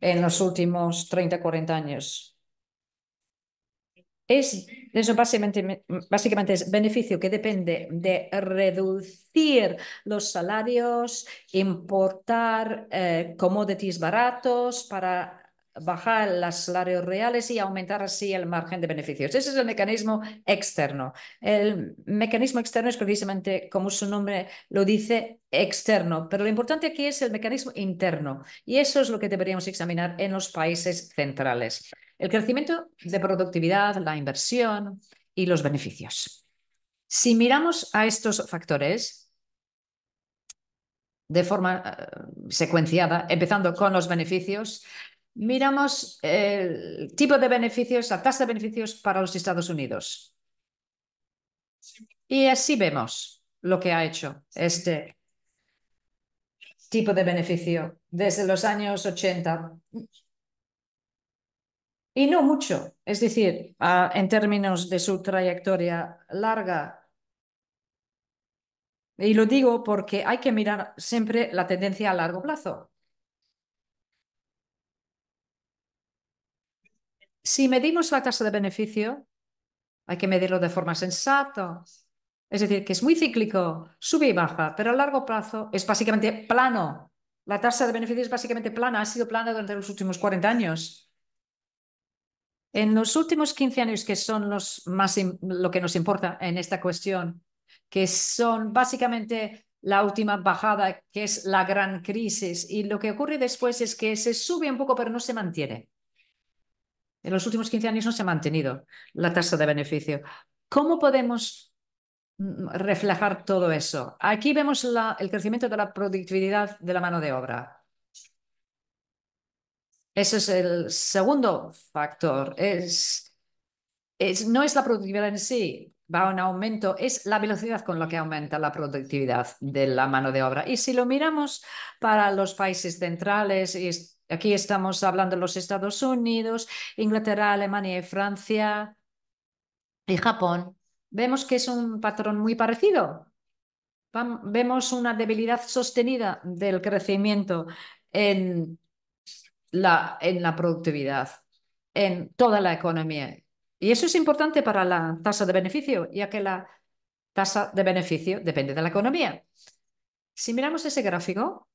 en los últimos 30, 40 años. Es, básicamente, básicamente es beneficio que depende de reducir los salarios, importar eh, commodities baratos para bajar los salarios reales y aumentar así el margen de beneficios. Ese es el mecanismo externo. El mecanismo externo es precisamente, como su nombre lo dice, externo, pero lo importante aquí es el mecanismo interno y eso es lo que deberíamos examinar en los países centrales. El crecimiento de productividad, la inversión y los beneficios. Si miramos a estos factores, de forma eh, secuenciada, empezando con los beneficios miramos el eh, tipo de beneficios, la tasa de beneficios para los Estados Unidos. Y así vemos lo que ha hecho este tipo de beneficio desde los años 80. Y no mucho, es decir, en términos de su trayectoria larga. Y lo digo porque hay que mirar siempre la tendencia a largo plazo. Si medimos la tasa de beneficio, hay que medirlo de forma sensata. Es decir, que es muy cíclico, sube y baja, pero a largo plazo es básicamente plano. La tasa de beneficio es básicamente plana, ha sido plana durante los últimos 40 años. En los últimos 15 años, que son los más lo que nos importa en esta cuestión, que son básicamente la última bajada, que es la gran crisis, y lo que ocurre después es que se sube un poco, pero no se mantiene. En los últimos 15 años no se ha mantenido la tasa de beneficio. ¿Cómo podemos mm, reflejar todo eso? Aquí vemos el crecimiento de la productividad de la mano de obra. Ese es el segundo factor. no es la productividad en sí, va un aumento, es la velocidad con la que aumenta la productividad de la mano de obra. Y si lo miramos para los países centrales y Aquí estamos hablando de los Estados Unidos, Inglaterra, Alemania y Francia y Japón. Vemos que es un patrón muy parecido. Vemos una debilidad sostenida del crecimiento en la, en la productividad, en toda la economía. Y eso es importante para la tasa de beneficio, ya que la tasa de beneficio depende de la economía. Si miramos ese gráfico,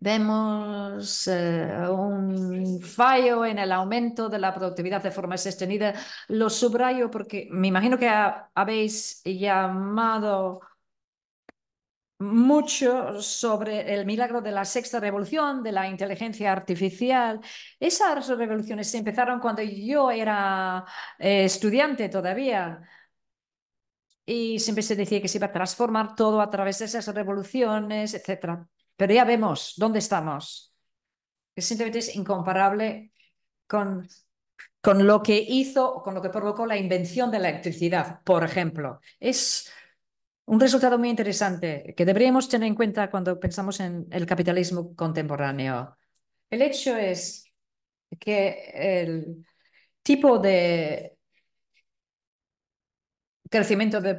Vemos eh, un fallo en el aumento de la productividad de forma sostenida. Lo subrayo porque me imagino que habéis llamado mucho sobre el milagro de la sexta revolución, de la inteligencia artificial. Esas revoluciones se empezaron cuando yo era eh, estudiante todavía. Y siempre se decía que se iba a transformar todo a través de esas revoluciones, etcétera pero ya vemos dónde estamos. Que simplemente es incomparable con, con lo que hizo, o con lo que provocó la invención de la electricidad, por ejemplo. Es un resultado muy interesante que deberíamos tener en cuenta cuando pensamos en el capitalismo contemporáneo. El hecho es que el tipo de crecimiento de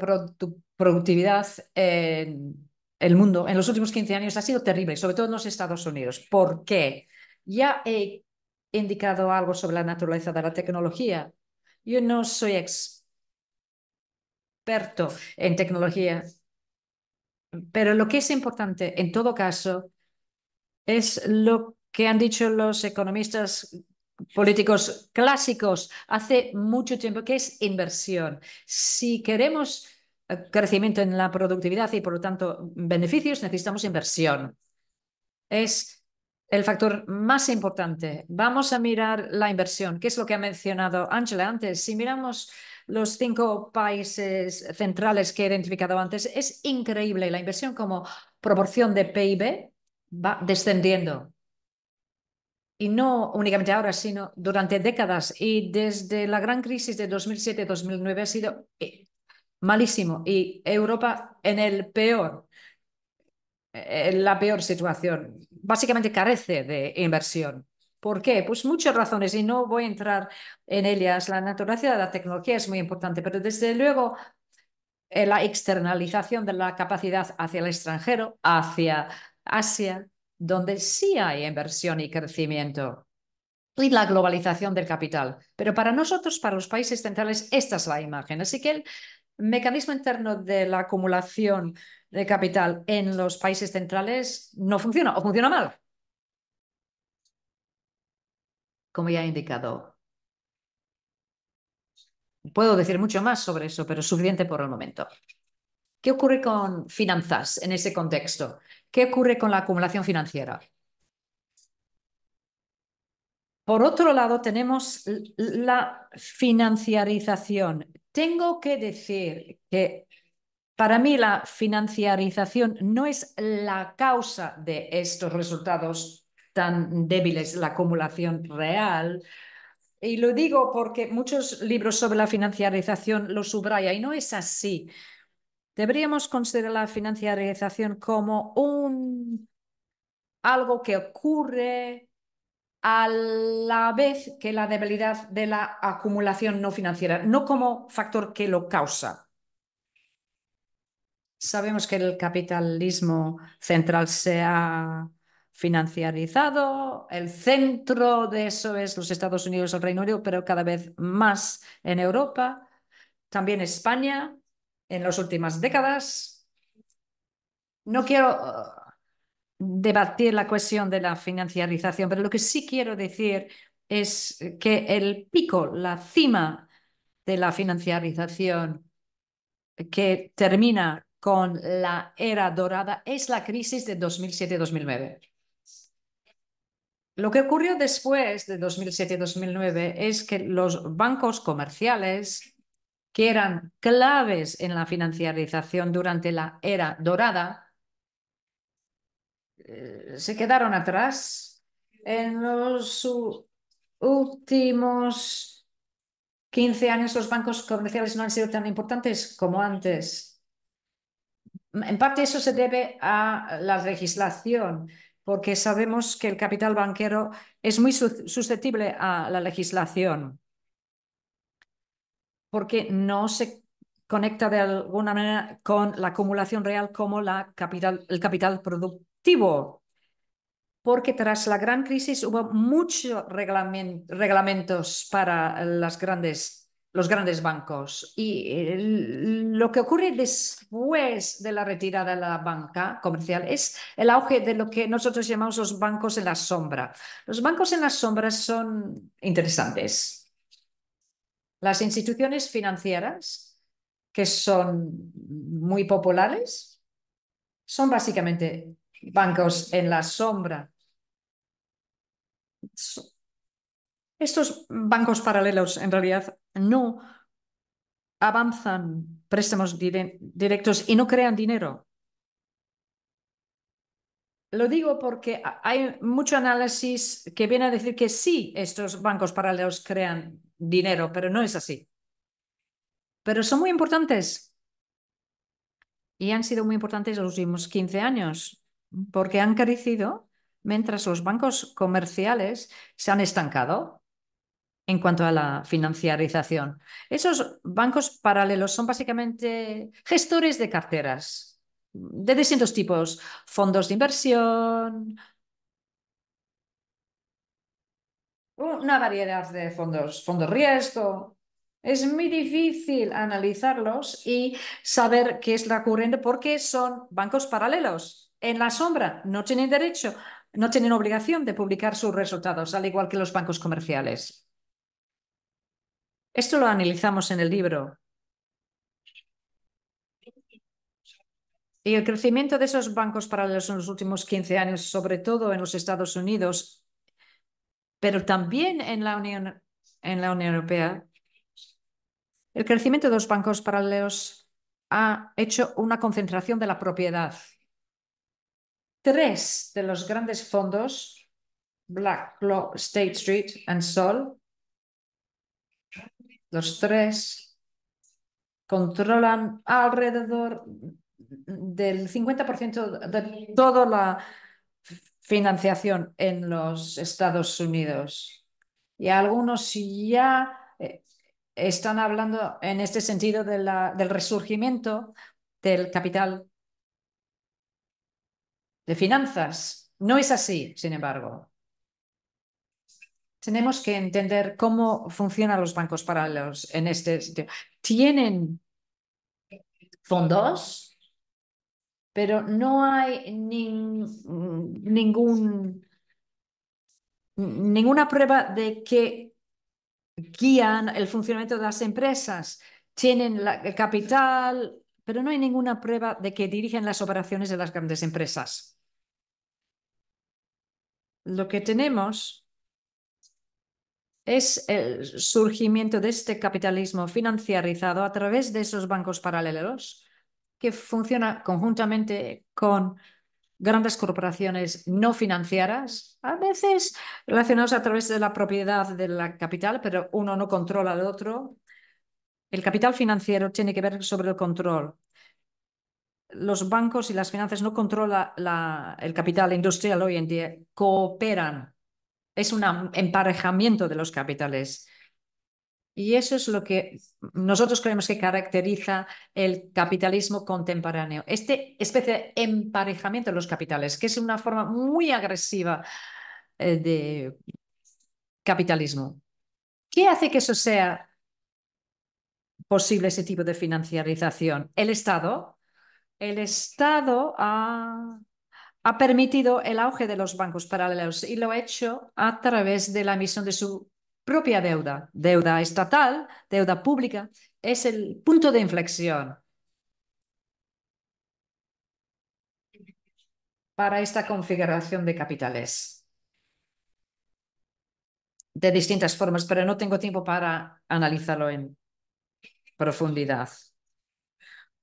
productividad en el mundo en los últimos 15 años ha sido terrible, sobre todo en los Estados Unidos. ¿Por qué? Ya he indicado algo sobre la naturaleza de la tecnología. Yo no soy experto en tecnología, pero lo que es importante en todo caso es lo que han dicho los economistas políticos clásicos hace mucho tiempo, que es inversión. Si queremos crecimiento en la productividad y, por lo tanto, beneficios, necesitamos inversión. Es el factor más importante. Vamos a mirar la inversión, que es lo que ha mencionado Angela antes. Si miramos los cinco países centrales que he identificado antes, es increíble. La inversión como proporción de PIB va descendiendo. Y no únicamente ahora, sino durante décadas. Y desde la gran crisis de 2007-2009 ha sido eh, malísimo. Y Europa en el peor, en la peor situación. Básicamente carece de inversión. ¿Por qué? Pues muchas razones y no voy a entrar en ellas. La naturaleza de la tecnología es muy importante, pero desde luego eh, la externalización de la capacidad hacia el extranjero, hacia Asia, donde sí hay inversión y crecimiento, y la globalización del capital. Pero para nosotros, para los países centrales, esta es la imagen. Así que mecanismo interno de la acumulación de capital en los países centrales no funciona o funciona mal. Como ya he indicado, puedo decir mucho más sobre eso, pero es suficiente por el momento. ¿Qué ocurre con finanzas en ese contexto? ¿Qué ocurre con la acumulación financiera? Por otro lado, tenemos la financiarización. Tengo que decir que para mí la financiarización no es la causa de estos resultados tan débiles, la acumulación real. Y lo digo porque muchos libros sobre la financiarización lo subrayan y no es así. Deberíamos considerar la financiarización como un algo que ocurre a la vez que la debilidad de la acumulación no financiera, no como factor que lo causa. Sabemos que el capitalismo central se ha financiarizado, el centro de eso es los Estados Unidos, el Reino Unido, pero cada vez más en Europa, también España en las últimas décadas. No quiero debatir la cuestión de la financiarización, pero lo que sí quiero decir es que el pico, la cima de la financiarización que termina con la era dorada es la crisis de 2007-2009. Lo que ocurrió después de 2007-2009 es que los bancos comerciales, que eran claves en la financiarización durante la era dorada, eh, se quedaron atrás en los últimos 15 años los bancos comerciales no han sido tan importantes como antes. En parte eso se debe a la legislación, porque sabemos que el capital banquero es muy susceptible a la legislación, porque no se conecta de alguna manera con la acumulación real como la capital, el capital producto activo, porque tras la gran crisis hubo muchos reglamentos para las grandes, los grandes bancos. Y lo que ocurre después de la retirada de la banca comercial es el auge de lo que nosotros llamamos los bancos en la sombra. Los bancos en la sombra son interesantes. Las instituciones financieras, que son muy populares, son básicamente bancos en la sombra. Estos bancos paralelos en realidad no avanzan préstamos directos y no crean dinero. Lo digo porque hay mucho análisis que viene a decir que sí, estos bancos paralelos crean dinero, pero no es así. Pero son muy importantes y han sido muy importantes los últimos 15 años porque han carecido mientras los bancos comerciales se han estancado en cuanto a la financiarización. Esos bancos paralelos son básicamente gestores de carteras de distintos tipos, fondos de inversión, una variedad de fondos, fondos riesgo. Es muy difícil analizarlos y saber qué es la corriente porque son bancos paralelos en la sombra no tienen derecho, no tienen obligación de publicar sus resultados, al igual que los bancos comerciales. Esto lo analizamos en el libro. Y el crecimiento de esos bancos paralelos en los últimos 15 años, sobre todo en los Estados Unidos, pero también en la Unión, en la Unión Europea, el crecimiento de los bancos paralelos ha hecho una concentración de la propiedad tres de los grandes fondos, Black State Street and Sol, los tres controlan alrededor del 50% de toda la financiación en los Estados Unidos. Y algunos ya eh, están hablando en este sentido de la, del resurgimiento del capital de finanzas. No es así, sin embargo. Tenemos que entender cómo funcionan los bancos paralelos en este sitio. Tienen fondos, pero no hay ningún, ninguna prueba de que guían el funcionamiento de las empresas. Tienen el capital, pero no hay ninguna prueba de que dirigen las operaciones de las grandes empresas lo que tenemos es el surgimiento de este capitalismo financiarizado a través de esos bancos paralelos que funciona conjuntamente con grandes corporaciones no financieras, a veces relacionadas a través de la propiedad de la capital, pero uno no controla al otro. El capital financiero tiene que ver sobre el control los bancos y las finanzas no controlan el capital industrial hoy en día, cooperan. Es un emparejamiento de los capitales. Y eso es lo que nosotros creemos que caracteriza el capitalismo contemporáneo. Este especie de emparejamiento de los capitales, que es una forma muy agresiva eh, de capitalismo. ¿Qué hace que eso sea posible, ese tipo de financiarización? El Estado, el Estado ha, permitido el auge de los bancos paralelos y lo ha hecho a través de la emisión de su propia deuda, deuda estatal, deuda pública. Es el punto de inflexión para esta configuración de capitales de distintas formas, pero no tengo tiempo para analizarlo en profundidad.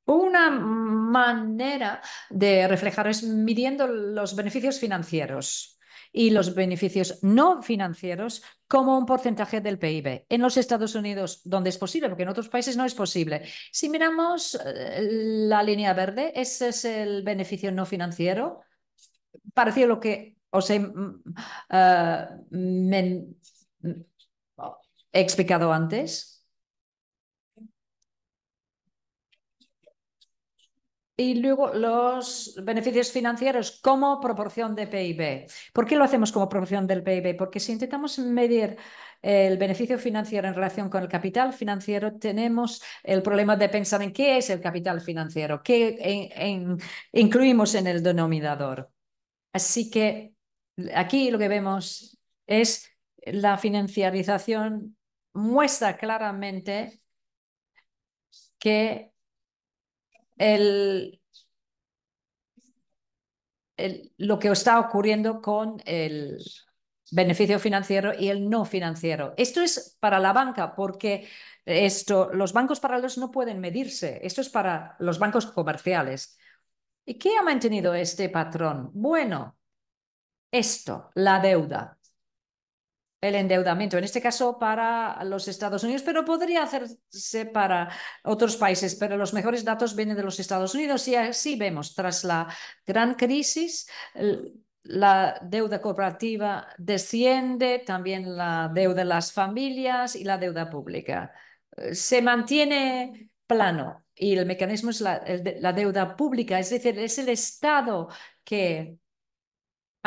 Una manera de reflejar es midiendo los beneficios financieros y los beneficios no financieros como un porcentaje del PIB. En los Estados Unidos, donde es posible, porque en otros países no es posible. Si miramos eh, la línea verde, ese es el beneficio no financiero, parecido a lo que os he mm, eh, mm, explicado antes. Y luego los beneficios financieros como proporción de PIB. ¿Por qué lo hacemos como proporción del PIB? Porque si intentamos medir el beneficio financiero en relación con el capital financiero, tenemos el problema de pensar en qué es el capital financiero, qué incluimos en el denominador. Así que aquí lo que vemos es la financiarización muestra claramente que el, lo que está ocurriendo con el beneficio financiero y el no financiero. Esto es para la banca porque esto, los bancos paralelos no pueden medirse. Esto es para los bancos comerciales. ¿Y qué ha mantenido este patrón? Bueno, esto, la deuda el endeudamiento, en este caso para los Estados Unidos, pero podría hacerse para otros países, pero los mejores datos vienen de los Estados Unidos y así vemos, tras la gran crisis, la deuda corporativa desciende, también la deuda de las familias y la deuda pública. Se mantiene plano y el mecanismo es la, la deuda pública, es decir, es el Estado que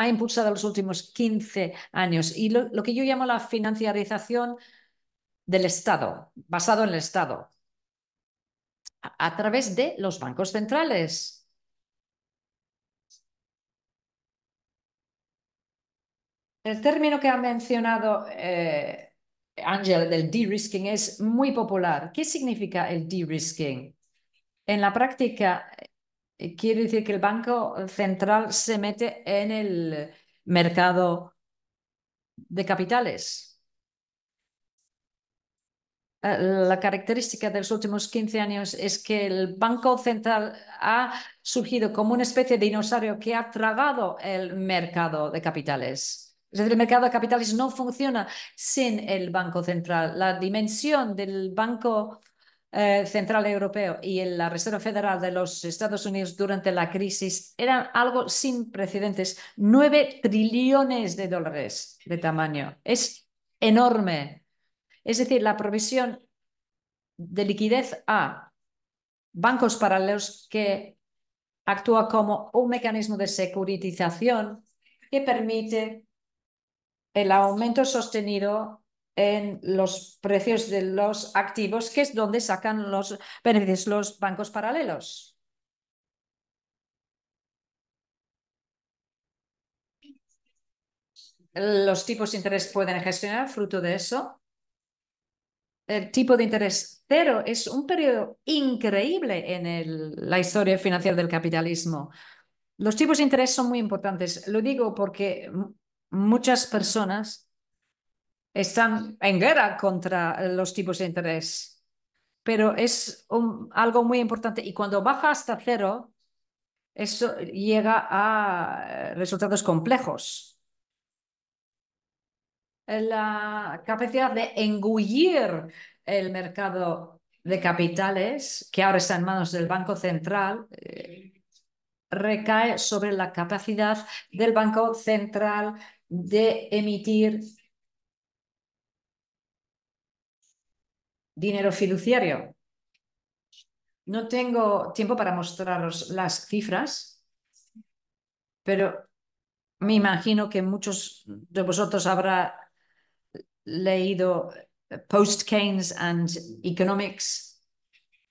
ha impulsado los últimos 15 años y lo, que yo llamo la financiarización del Estado, basado en el Estado, a, través de los bancos centrales. El término que ha mencionado eh, Ángel del de-risking es muy popular. ¿Qué significa el de-risking? En la práctica eh, quiere decir que el Banco Central se mete en el mercado de capitales. Eh, la característica de los últimos 15 años es que el Banco Central ha surgido como una especie de dinosaurio que ha tragado el mercado de capitales. Es decir, el mercado de capitales no funciona sin el Banco Central. La dimensión del Banco Central, eh, central Europeo y en la Reserva Federal de los Estados Unidos durante la crisis eran algo sin precedentes, 9 trillones de dólares de tamaño. Es enorme. Es decir, la provisión de liquidez a bancos paralelos que actúa como un mecanismo de securitización que permite el aumento sostenido en los precios de los activos, que es donde sacan los beneficios los bancos paralelos. Los tipos de interés pueden gestionar fruto de eso. El tipo de interés cero es un periodo increíble en la historia financiera del capitalismo. Los tipos de interés son muy importantes. Lo digo porque muchas personas están en guerra contra los tipos de interés. Pero es algo muy importante. Y cuando baja hasta cero, eso llega a eh, resultados complejos. La capacidad de engullir el mercado de capitales, que ahora está en manos del Banco Central, eh, recae sobre la capacidad del Banco Central de emitir dinero fiduciario. No tengo tiempo para mostraros las cifras, pero me imagino que muchos de vosotros habrá leído eh, Post Keynes and Economics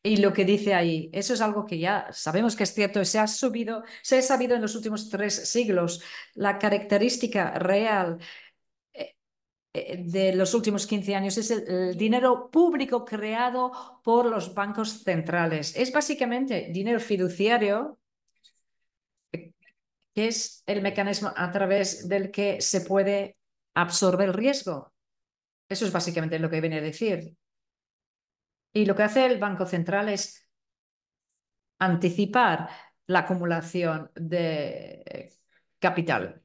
y lo que dice ahí. Eso es algo que ya sabemos que es cierto. Se ha subido, se ha sabido en los últimos tres siglos la característica real eh, de los últimos 15 años es el, dinero público creado por los bancos centrales. Es básicamente dinero fiduciario, que es el mecanismo a través del que se puede absorber el riesgo. Eso es básicamente lo que viene a decir. Y lo que hace el Banco Central es anticipar la acumulación de capital.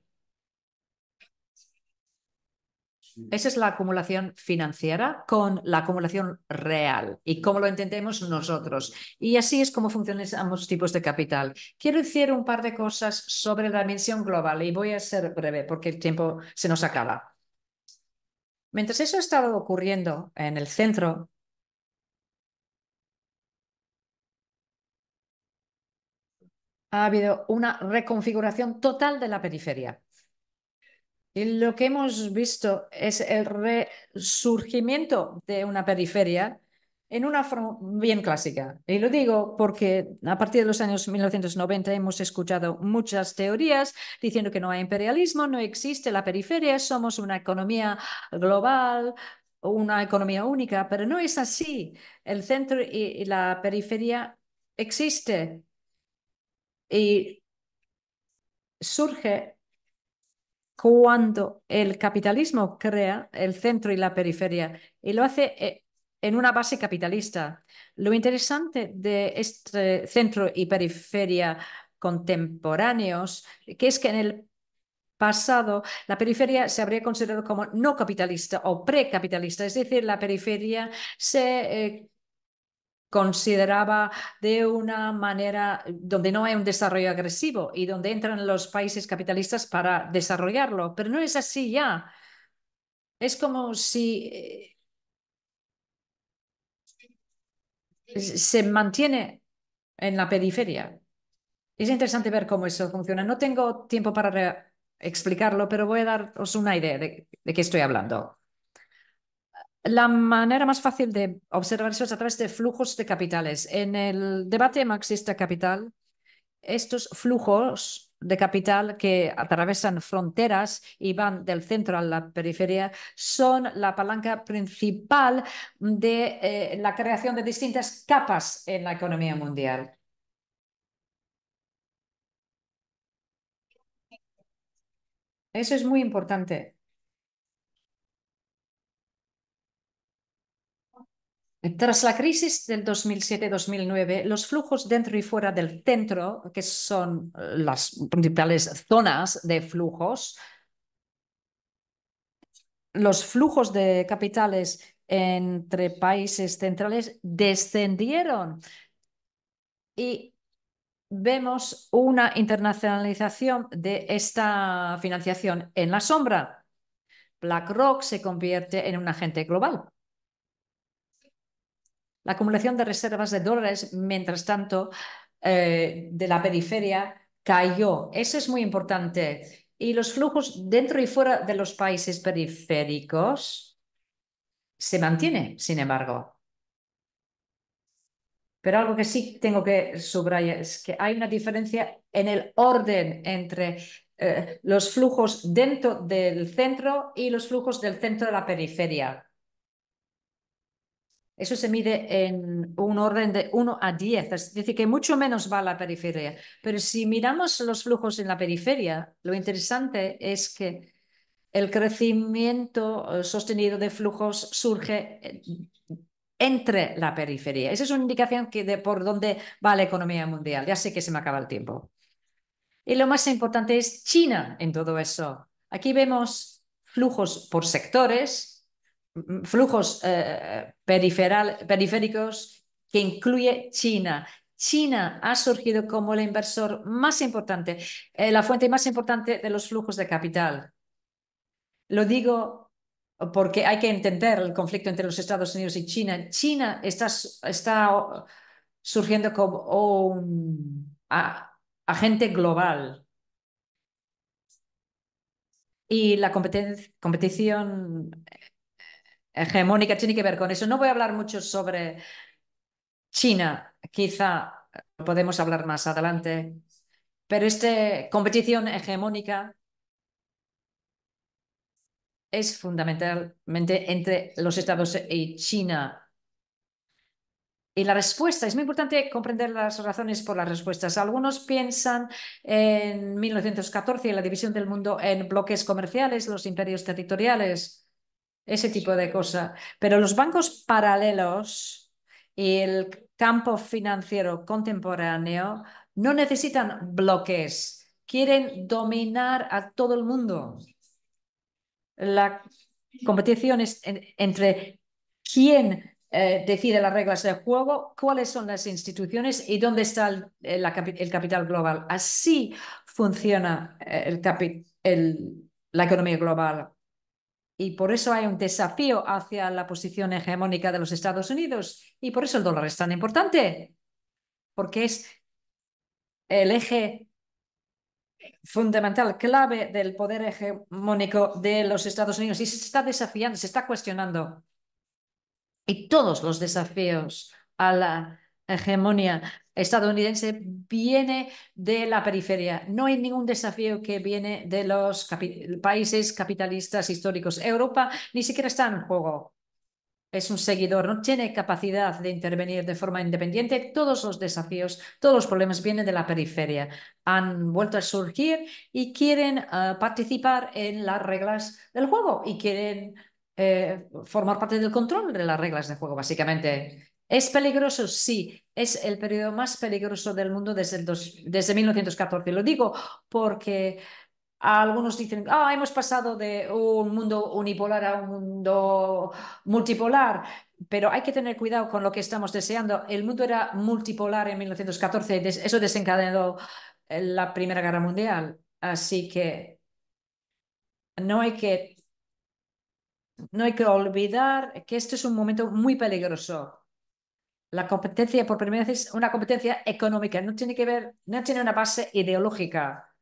Esa es la acumulación financiera con la acumulación real y cómo lo entendemos nosotros. Y así es como funcionan ambos tipos de capital. Quiero decir un par de cosas sobre la dimensión global y voy a ser breve porque el tiempo se nos acaba. Mientras eso ha estado ocurriendo en el centro, ha habido una reconfiguración total de la periferia. Y lo que hemos visto es el resurgimiento de una periferia en una forma bien clásica. Y lo digo porque a partir de los años 1990 hemos escuchado muchas teorías diciendo que no hay imperialismo, no existe la periferia, somos una economía global, una economía única, pero no es así. El centro y, la periferia existe y surge cuando el capitalismo crea el centro y la periferia y lo hace eh, en una base capitalista. Lo interesante de este centro y periferia contemporáneos, que es que en el pasado la periferia se habría considerado como no capitalista o precapitalista, es decir, la periferia se eh, consideraba de una manera donde no hay un desarrollo agresivo y donde entran los países capitalistas para desarrollarlo. Pero no es así ya. Es como si eh, se mantiene en la periferia. Es interesante ver cómo eso funciona. No tengo tiempo para explicarlo, pero voy a daros una idea de, de qué estoy hablando. La manera más fácil de observar eso es a través de flujos de capitales. En el debate marxista-capital, estos flujos de capital que atravesan fronteras y van del centro a la periferia son la palanca principal de eh, la creación de distintas capas en la economía mundial. Eso es muy importante. Tras la crisis del 2007-2009, los flujos dentro y fuera del centro, que son eh, las principales zonas de flujos, los flujos de capitales entre países centrales descendieron y vemos una internacionalización de esta financiación en la sombra. BlackRock se convierte en un agente global la acumulación de reservas de dólares, mientras tanto, eh, de la periferia cayó. Eso es muy importante. Y los flujos dentro y fuera de los países periféricos se mantiene, sin embargo. Pero algo que sí tengo que subrayar es que hay una diferencia en el orden entre eh, los flujos dentro del centro y los flujos del centro de la periferia. Eso se mide en un orden de 1 a 10, es decir, que mucho menos va a la periferia. Pero si miramos los flujos en la periferia, lo interesante es que el crecimiento eh, sostenido de flujos surge eh, entre la periferia. Esa es una indicación de por dónde va la economía mundial. Ya sé que se me acaba el tiempo. Y lo más importante es China en todo eso. Aquí vemos flujos por sectores, flujos eh, periféricos que incluye China. China ha surgido como el inversor más importante, eh, la fuente más importante de los flujos de capital. Lo digo porque hay que entender el conflicto entre los Estados Unidos y China. China está, está surgiendo como un agente global. Y la competición hegemónica tiene que ver con eso. No voy a hablar mucho sobre China, quizá podemos hablar más adelante, pero esta competición hegemónica es fundamentalmente entre los Estados y China. Y la respuesta, es muy importante comprender las razones por las respuestas. Algunos piensan en 1914 y la división del mundo en bloques comerciales, los imperios territoriales ese tipo de cosas. Pero los bancos paralelos y el campo financiero contemporáneo no necesitan bloques, quieren dominar a todo el mundo. La competición es entre quién eh, decide las reglas del juego, cuáles son las instituciones y dónde está el, eh, capital global. Así funciona eh, el, el la economía global. Y por eso hay un desafío hacia la posición hegemónica de los Estados Unidos. Y por eso el dólar es tan importante, porque es el eje fundamental, clave del poder hegemónico de los Estados Unidos. Y se está desafiando, se está cuestionando. Y todos los desafíos a la hegemonía estadounidense viene de la periferia. No hay ningún desafío que viene de los países capitalistas históricos. Europa ni siquiera está en juego. Es un seguidor, no tiene capacidad de intervenir de forma independiente. Todos los desafíos, todos los problemas vienen de la periferia. Han vuelto a surgir y quieren eh, participar en las reglas del juego y quieren eh, formar parte del control de las reglas del juego, básicamente. ¿Es peligroso? Sí, es el periodo más peligroso del mundo desde, desde 1914. Lo digo porque algunos dicen, ah, hemos pasado de un mundo unipolar a un mundo multipolar, pero hay que tener cuidado con lo que estamos deseando. El mundo era multipolar en 1914, eso desencadenó eh, la Primera Guerra Mundial, así que no hay que, no hay que olvidar que este es un momento muy peligroso la competencia por primera vez es una competencia económica, no tiene que ver, no tiene una base ideológica.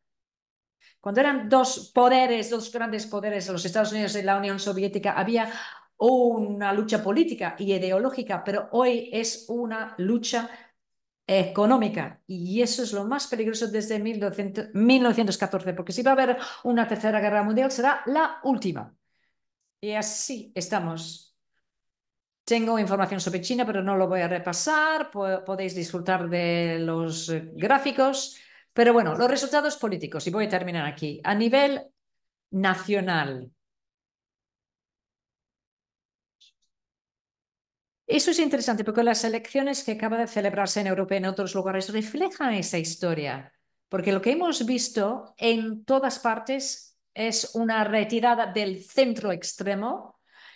Cuando eran dos poderes, dos grandes poderes, los Estados Unidos y la Unión Soviética, había una lucha política y ideológica, pero hoy es una lucha económica y eso es lo más peligroso desde 1914, porque si va a haber una tercera guerra mundial será la última. Y así estamos tengo información sobre China, pero no lo voy a repasar. Podéis disfrutar de los eh, gráficos. Pero bueno, los resultados políticos, y voy a terminar aquí. A nivel nacional, Eso es interesante porque las elecciones que acaban de celebrarse en Europa y en otros lugares reflejan esa historia, porque lo que hemos visto en todas partes es una retirada del centro extremo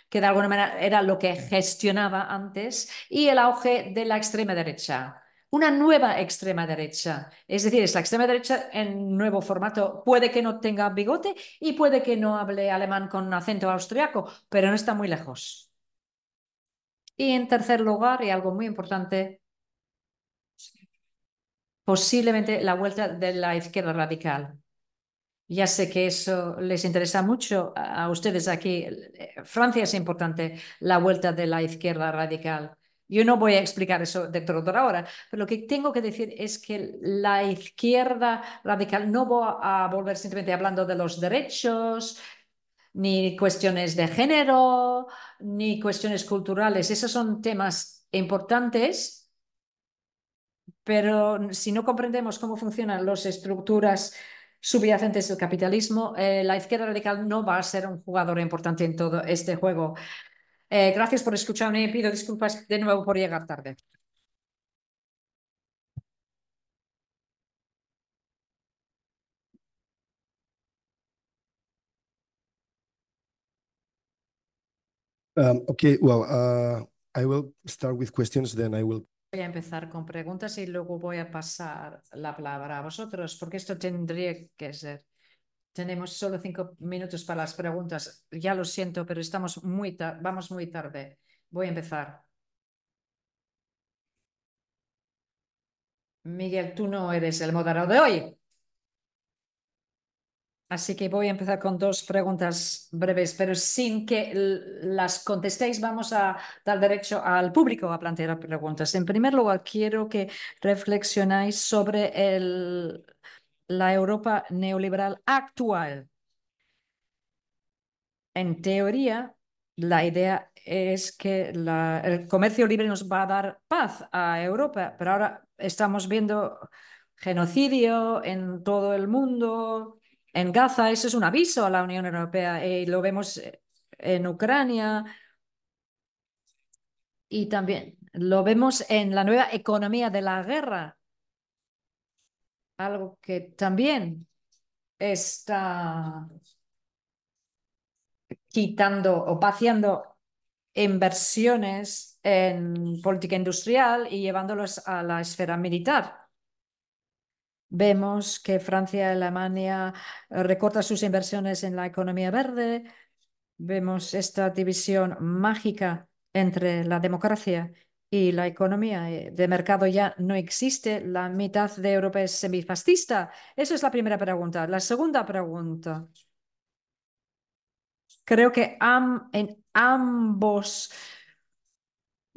que de alguna manera era lo que gestionaba antes, y el auge de la extrema derecha. Una nueva extrema derecha. Es decir, es la extrema derecha en nuevo formato. Puede que no tenga bigote y puede que no hable alemán con acento austriaco, pero no está muy lejos. Y en tercer lugar, y algo muy importante, posiblemente la vuelta de la izquierda radical. Ya sé que eso les interesa mucho a ustedes aquí. Francia es importante, la vuelta de la izquierda radical. Yo no voy a explicar eso de ahora, pero lo que tengo que decir es que la izquierda radical no va a volver simplemente hablando de los derechos, ni cuestiones de género, ni cuestiones culturales. Esos son temas importantes, pero si no comprendemos cómo funcionan las estructuras subyacentes del capitalismo, eh, la izquierda radical no va a ser un jugador importante en todo este juego. Eh, gracias por escucharme y pido disculpas de nuevo por llegar tarde. Um, okay, well, uh, I will start with questions, then I will a empezar con preguntas y luego voy a pasar la palabra a vosotros, porque esto tendría que ser. Tenemos solo cinco minutos para las preguntas. Ya lo siento, pero estamos muy vamos muy tarde. Voy a empezar. Miguel, tú no eres el moderador de hoy. Así que voy a empezar con dos preguntas breves, pero sin que las contestéis, vamos a dar derecho al público a plantear preguntas. En primer lugar, quiero que reflexionáis sobre la Europa neoliberal actual. En teoría, la idea es que el comercio libre nos va a dar paz a Europa, pero ahora estamos viendo genocidio en todo el mundo, en Gaza, eso es un aviso a la Unión Europea y eh, lo vemos eh, en Ucrania y también lo vemos en la nueva economía de la guerra, algo que también está quitando o vaciando inversiones en política industrial y llevándolos a la esfera militar. Vemos que Francia y Alemania eh, recortan sus inversiones en la economía verde. Vemos esta división mágica entre la democracia y la economía eh, de mercado ya no existe. La mitad de Europa es semifascista. Esa es la primera pregunta. La segunda pregunta. Creo que en ambos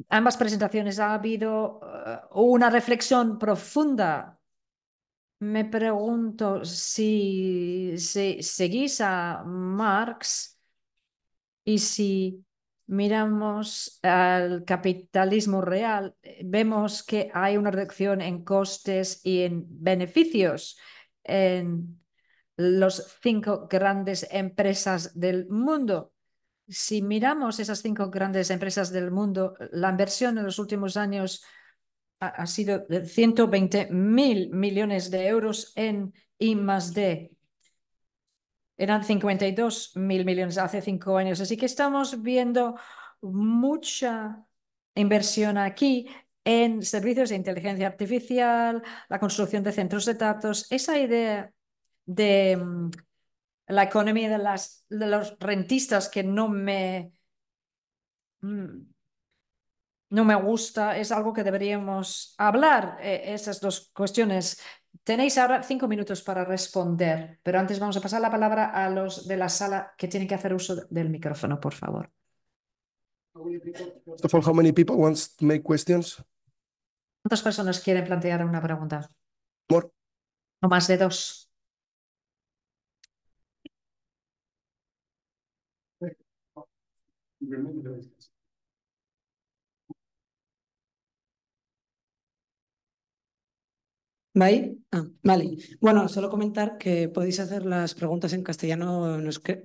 ambas presentaciones ha habido eh, una reflexión profunda me pregunto si, seguís a Marx y si miramos al capitalismo real, eh, vemos que hay una reducción en costes y en beneficios en los cinco grandes empresas del mundo. Si miramos esas cinco grandes empresas del mundo, la inversión en los últimos años ha, sido de 120 mil millones de euros en I más de Eran 52 mil millones hace cinco años. Así que estamos viendo mucha inversión aquí en servicios de inteligencia artificial, la construcción de centros de datos, esa idea de mm, la economía de, las, de los rentistas que no me mm, no me gusta, es algo que deberíamos hablar, eh, esas dos cuestiones. Tenéis ahora cinco minutos para responder, pero antes vamos a pasar la palabra a los de la sala que tienen que hacer uso del micrófono, por favor. ¿Cuántas personas quieren plantear una pregunta? No más de dos. ¿Vale? Ah, vale. Bueno, solo comentar que podéis hacer las preguntas en castellano,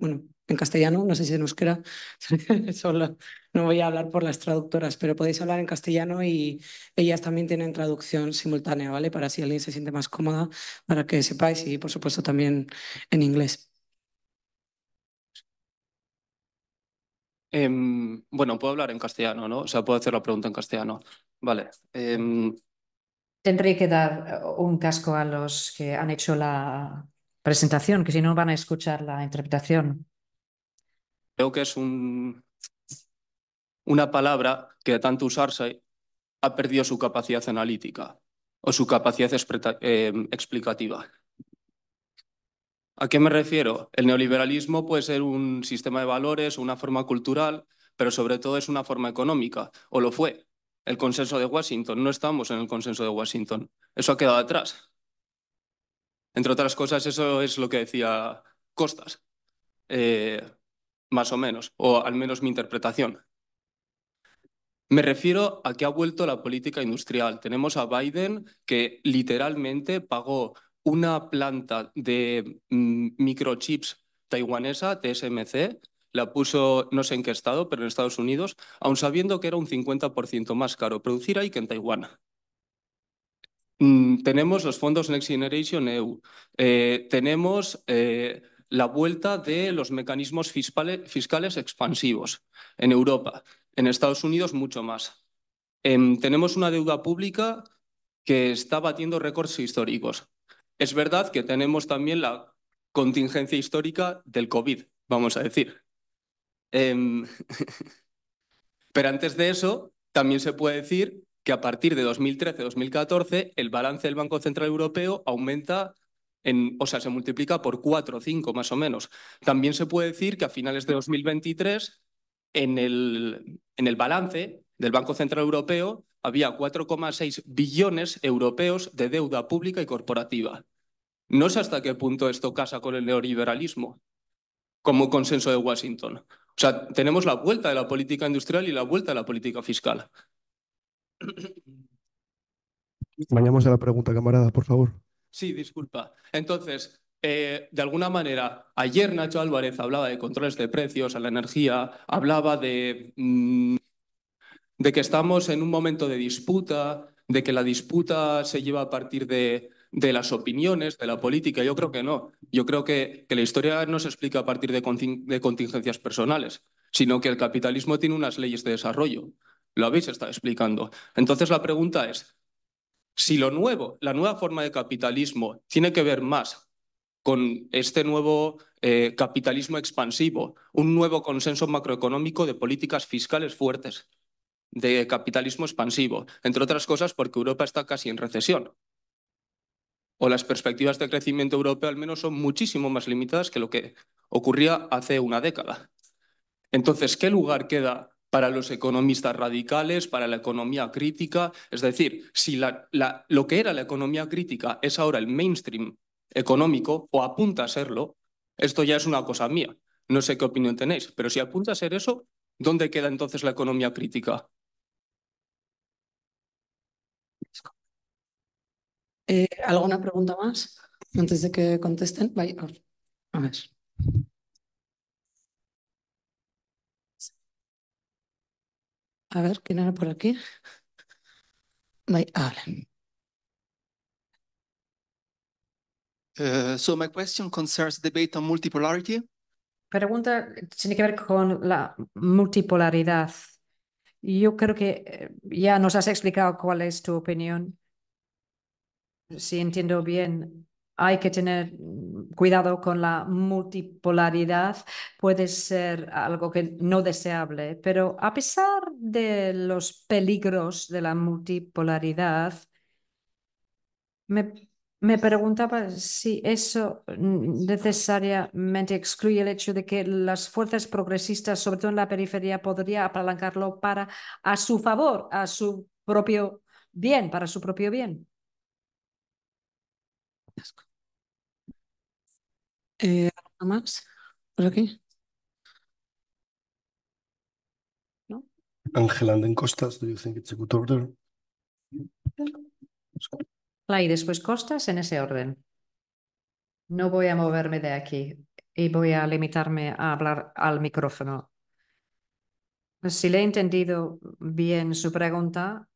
bueno, en castellano, no sé si nos euskera, <laughs> solo, no voy a hablar por las traductoras, pero podéis hablar en castellano y ellas también tienen traducción simultánea, ¿vale? Para si alguien se siente más cómoda, para que sepáis y por supuesto también en inglés. Em, bueno, puedo hablar en castellano, ¿no? O sea, puedo hacer la pregunta en castellano. Vale. Em, tendré que dar eh, un casco a los que han hecho la presentación, que si no van a escuchar la interpretación. Creo que es una palabra que de tanto usarse ha perdido su capacidad analítica o su capacidad eh, explicativa. ¿A qué me refiero? El neoliberalismo puede ser un sistema de valores, o una forma cultural, pero sobre todo es una forma económica, o lo fue, el consenso de Washington. No estamos en el consenso de Washington. Eso ha quedado atrás. Entre otras cosas, eso es lo que decía Costas, eh, más o menos, o al menos mi interpretación. Me refiero a que ha vuelto la política industrial. Tenemos a Biden que literalmente pagó una planta de mm, microchips taiwanesa, TSMC, la puso no sé en qué estado, pero en Estados Unidos, aun sabiendo que era un 50% más caro producir ahí que en Taiwán. Mm, tenemos los fondos Next Generation EU, eh, tenemos eh, la vuelta de los mecanismos fiscales, expansivos en Europa, en Estados Unidos mucho más. Em, tenemos una deuda pública que está batiendo récords históricos. Es verdad que tenemos también la contingencia histórica del COVID, vamos a decir. Em, <laughs> pero antes de eso, también se puede decir que a partir de 2013-2014 el balance del Banco Central Europeo aumenta, en, o sea, se multiplica por 4 o 5 más o menos. También se puede decir que a finales de 2023 en el, en el balance del Banco Central Europeo había 4,6 billones europeos de deuda pública y corporativa. No sé hasta qué punto esto casa con el neoliberalismo como consenso de Washington. O sea, tenemos la vuelta de la política industrial y la vuelta de la política fiscal. Vayamos a la pregunta, camarada, por favor. Sí, disculpa. Entonces, eh, de alguna manera, ayer Nacho Álvarez hablaba de controles de precios a la energía, hablaba mm, de que estamos en un momento de disputa, de que la disputa se lleva a partir de de las opiniones, de la política. Yo creo que no. Yo creo que, la historia no se explica a partir de, contingencias personales, sino que el capitalismo tiene unas leyes de desarrollo. Lo habéis estado explicando. Entonces la pregunta es, si lo nuevo, la nueva forma de capitalismo tiene que ver más con este nuevo eh, capitalismo expansivo, un nuevo consenso macroeconómico de políticas fiscales fuertes, de capitalismo expansivo, entre otras cosas porque Europa está casi en recesión o las perspectivas de crecimiento europeo al menos son muchísimo más limitadas que lo que ocurría hace una década. Entonces, ¿qué lugar queda para los economistas radicales, para la economía crítica? Es decir, si lo que era la economía crítica es ahora el mainstream económico o apunta a serlo, esto ya es una cosa mía. No sé qué opinión tenéis, pero si apunta a ser eso, ¿dónde queda entonces la economía crítica? Eh, ¿Alguna pregunta más antes de que contesten? A ver. A ver, ¿quién era por aquí? Eh, so my question concerns debate on multipolarity. Pregunta tiene que ver con la multipolaridad. Yo creo que eh, ya nos has explicado cuál es tu opinión si entiendo bien, hay que tener mm, cuidado con la multipolaridad, puede ser algo que no deseable, pero a pesar de los peligros de la multipolaridad, me, preguntaba si eso mm, necesariamente excluye el hecho de que las fuerzas progresistas, sobre todo en la periferia, podría apalancarlo para a su favor, a su propio bien, para su propio bien. Eh, ¿Algo más? ¿Por aquí? ¿No? Anden Costas, do you think it's a good order? y después Costas en ese orden. No voy a moverme de aquí y voy a limitarme a hablar al micrófono. Si le he entendido bien su pregunta,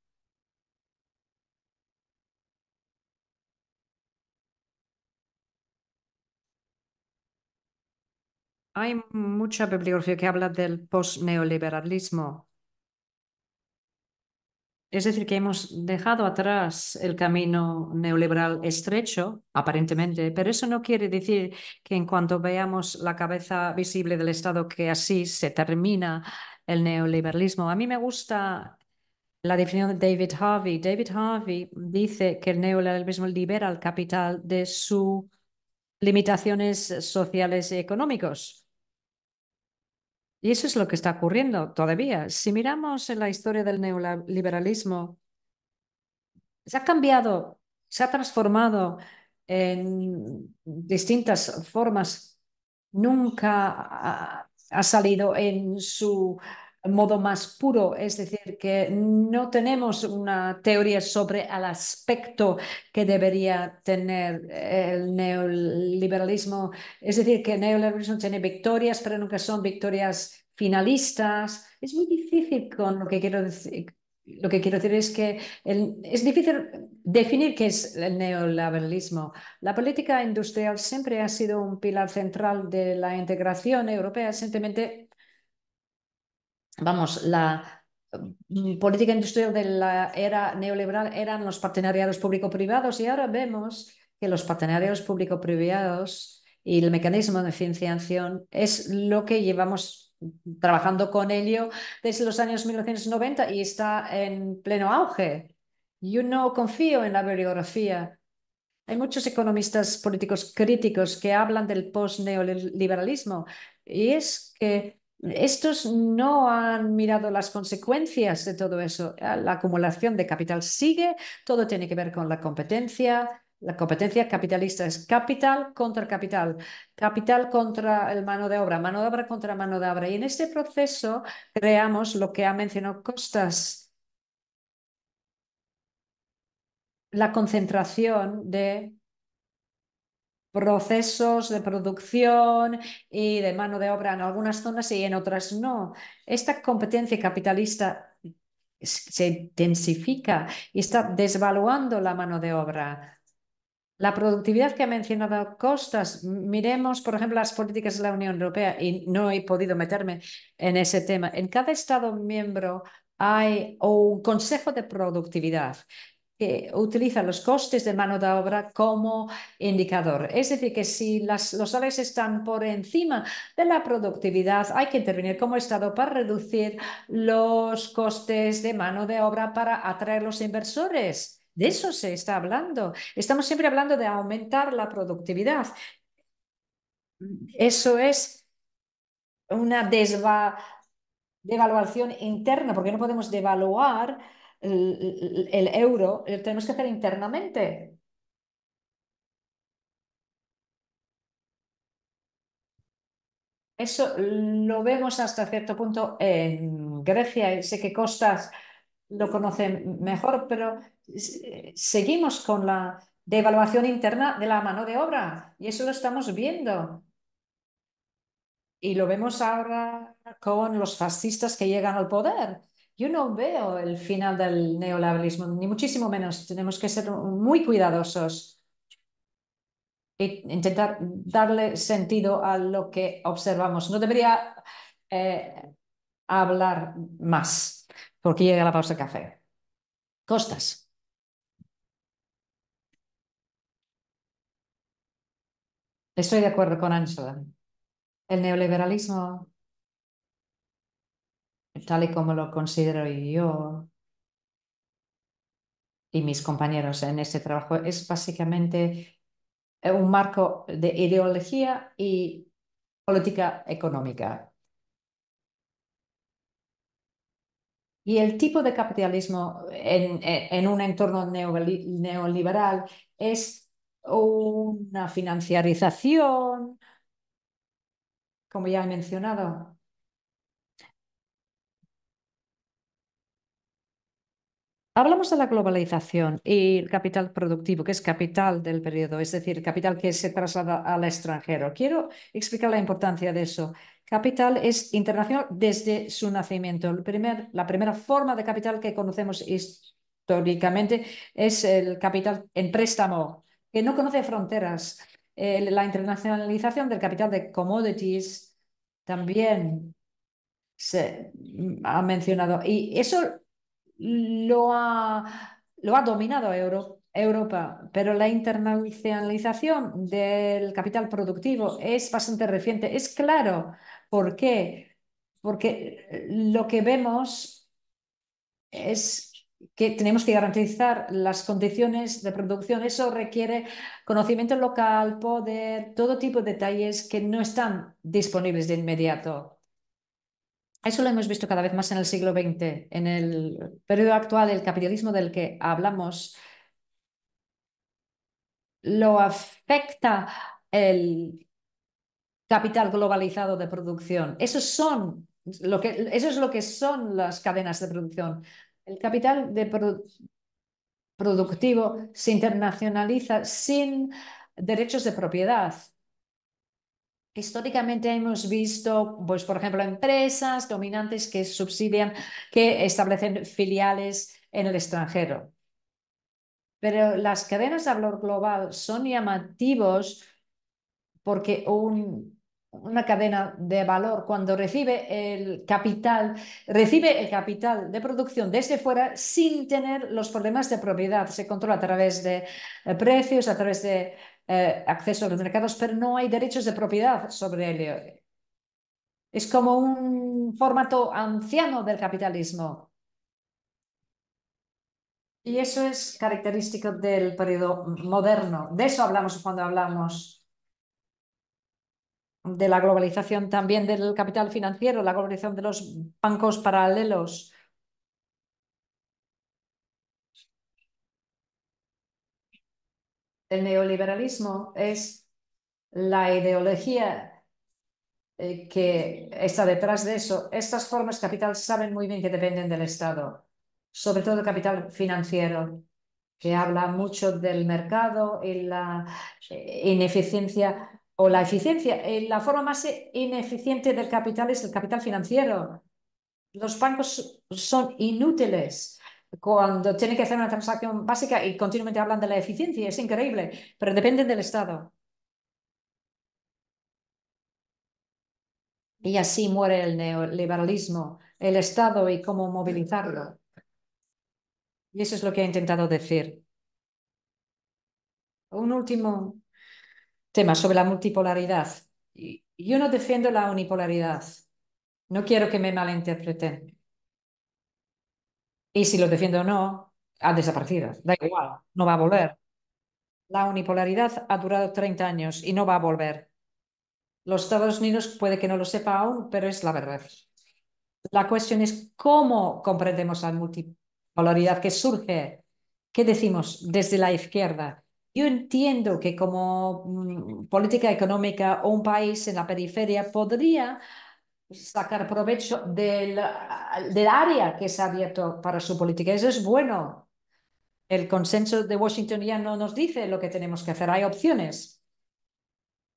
Hay mucha bibliografía que habla del post-neoliberalismo. Es decir, que hemos dejado atrás el camino neoliberal estrecho, aparentemente, pero eso no quiere decir que en cuanto veamos la cabeza visible del Estado, que así se termina el neoliberalismo. A mí me gusta la definición de David Harvey. David Harvey dice que el neoliberalismo libera al capital de sus limitaciones sociales y económicos y eso es lo que está ocurriendo todavía. Si miramos en la historia del neoliberalismo, se ha cambiado, se ha transformado en distintas formas. Nunca ha, salido en su modo más puro, es decir, que no tenemos una teoría sobre el aspecto que debería tener eh, el neoliberalismo, es decir, que el neoliberalismo tiene victorias, pero nunca son victorias finalistas. Es muy difícil con lo que quiero decir. Lo que quiero decir es que es difícil definir qué es el neoliberalismo. La política industrial siempre ha sido un pilar central de la integración europea, simplemente vamos, la mm, política industrial de la era neoliberal eran los partenariados público-privados y ahora vemos que los partenariados público-privados y el mecanismo de financiación es lo que llevamos trabajando con ello desde los años 1990 y está en pleno auge. Yo no confío en la bibliografía. Hay muchos economistas políticos críticos que hablan del post-neoliberalismo y es que estos no han mirado las consecuencias de todo eso. Ah, la acumulación de capital sigue, todo tiene que ver con la competencia. La competencia capitalista es capital contra capital, capital contra el mano de obra, mano de obra contra mano de obra. Y en este proceso creamos lo que ha mencionado Costas, la concentración de procesos de producción y de mano de obra en algunas zonas y en otras no. Esta competencia capitalista se intensifica y está desvaluando la mano de obra. La productividad que ha mencionado Costas, miremos, por ejemplo, las políticas de la Unión Europea, y no he podido meterme en ese tema. En cada Estado miembro hay un consejo de productividad que utiliza los costes de mano de obra como indicador. Es decir, que si los salarios están por encima de la productividad, hay que intervenir como Estado para reducir los costes de mano de obra para atraer los inversores. De eso se está hablando. Estamos siempre hablando de aumentar la productividad. Eso es una devaluación interna, porque no podemos devaluar el, euro, lo tenemos que hacer internamente. Eso lo vemos hasta cierto punto en Grecia, y sé que Costas lo conoce mejor, pero seguimos con la devaluación interna de la mano de obra y eso lo estamos viendo. Y lo vemos ahora con los fascistas que llegan al poder yo no veo el final del neoliberalismo, ni muchísimo menos. Tenemos que ser muy cuidadosos e intentar darle sentido a lo que observamos. No debería eh, hablar más, porque llega la pausa de café. Costas. Estoy de acuerdo con Angela. El neoliberalismo tal y como lo considero yo y mis compañeros en este trabajo, es básicamente eh, un marco de ideología y política económica. Y el tipo de capitalismo en, en un entorno neoliberal es una financiarización, como ya he mencionado, Hablamos de la globalización y el capital productivo, que es capital del periodo, es decir, capital que se traslada al extranjero. Quiero explicar la importancia de eso. Capital es internacional desde su nacimiento. El primer, la primera forma de capital que conocemos históricamente es el capital en préstamo, que no conoce fronteras. la internacionalización del capital de commodities también se ha mencionado. Y eso lo ha, dominado Europa. Europa, pero la internacionalización del capital productivo es bastante reciente. Es claro por qué, porque lo que vemos es que tenemos que garantizar las condiciones de producción. Eso requiere conocimiento local, poder, todo tipo de detalles que no están disponibles de inmediato. Eso lo hemos visto cada vez más en el siglo XX. En el periodo actual, el capitalismo del que hablamos lo afecta el capital globalizado de producción. son lo que, eso es lo que son las cadenas de producción. El capital de productivo se internacionaliza sin derechos de propiedad Históricamente hemos visto, pues, por ejemplo, empresas dominantes que subsidian, que establecen filiales en el extranjero. Pero las cadenas de valor global son llamativos porque una cadena de valor cuando recibe el capital, recibe el capital de producción desde fuera sin tener los problemas de propiedad. Se controla a través de eh, precios, a través de eh, acceso a los mercados, pero no hay derechos de propiedad sobre él. E e. Es como un formato anciano del capitalismo. Y eso es característico del periodo moderno. De eso hablamos cuando hablamos de la globalización también del capital financiero, la globalización de los bancos paralelos, el neoliberalismo es la ideología eh, que está detrás de eso. Estas formas capital saben muy bien que dependen del Estado, sobre todo el capital financiero, que habla mucho del mercado y la eh, ineficiencia o la eficiencia. Eh, la forma más ineficiente del capital es el capital financiero. Los bancos son inútiles cuando tienen que hacer una transacción básica y continuamente hablan de la eficiencia, es increíble, pero dependen del Estado. Y así muere el neoliberalismo, el Estado y cómo movilizarlo. Y eso es lo que he intentado decir. Un último tema sobre la multipolaridad. Yo no defiendo la unipolaridad. No quiero que me malinterpreten. Y si lo defiendo o no, han desaparecido. Da igual, no va a volver. La unipolaridad ha durado 30 años y no va a volver. Los Estados Unidos puede que no lo sepa aún, pero es la verdad. La cuestión es cómo comprendemos la multipolaridad que surge. ¿Qué decimos desde la izquierda? Yo entiendo que como mm, política económica o un país en la periferia podría sacar provecho del, área que se ha abierto para su política. Eso es bueno. El consenso de Washington ya no nos dice lo que tenemos que hacer, hay opciones.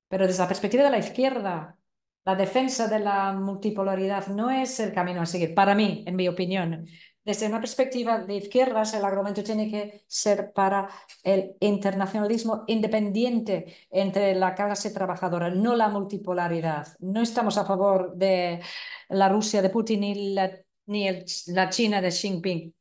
Pero desde la perspectiva de la izquierda, la defensa de la multipolaridad no es el camino a seguir, para mí, en mi opinión. Desde una perspectiva de izquierdas, el argumento tiene que ser para el internacionalismo independiente entre la clase trabajadora, no la multipolaridad. No estamos a favor de la Rusia de Putin ni la, ni la China de Xi Jinping.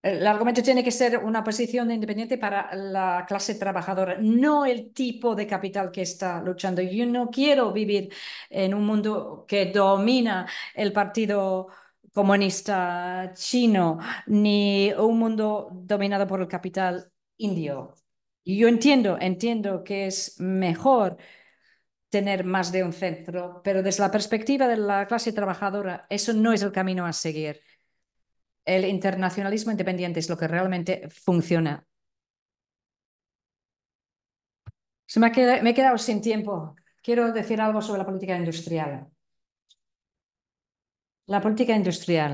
El argumento tiene que ser una posición independiente para la clase trabajadora, no el tipo de capital que está luchando. Yo no quiero vivir en un mundo que domina el partido comunista chino, ni un mundo dominado por el capital indio. Y yo entiendo, entiendo que es mejor tener más de un centro, pero desde la perspectiva de la clase trabajadora, eso no es el camino a seguir. El internacionalismo independiente es lo que realmente funciona. me he quedado sin tiempo. Quiero decir algo sobre la política industrial. La política industrial.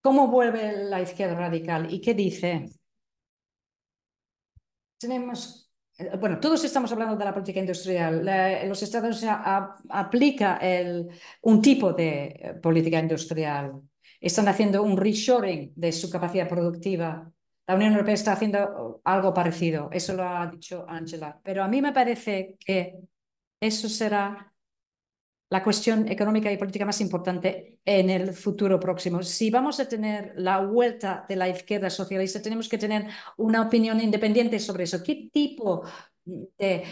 ¿Cómo vuelve la izquierda radical y qué dice? Tenemos, eh, bueno, todos estamos hablando de la política industrial. los Estados Unidos aplica un tipo de eh, política industrial. Están haciendo un reshoring de su capacidad productiva la Unión Europea está haciendo algo parecido, eso lo ha dicho Angela. Pero a mí me parece que eso será la cuestión económica y política más importante en el futuro próximo. Si vamos a tener la vuelta de la izquierda socialista, tenemos que tener una opinión independiente sobre eso. ¿Qué tipo de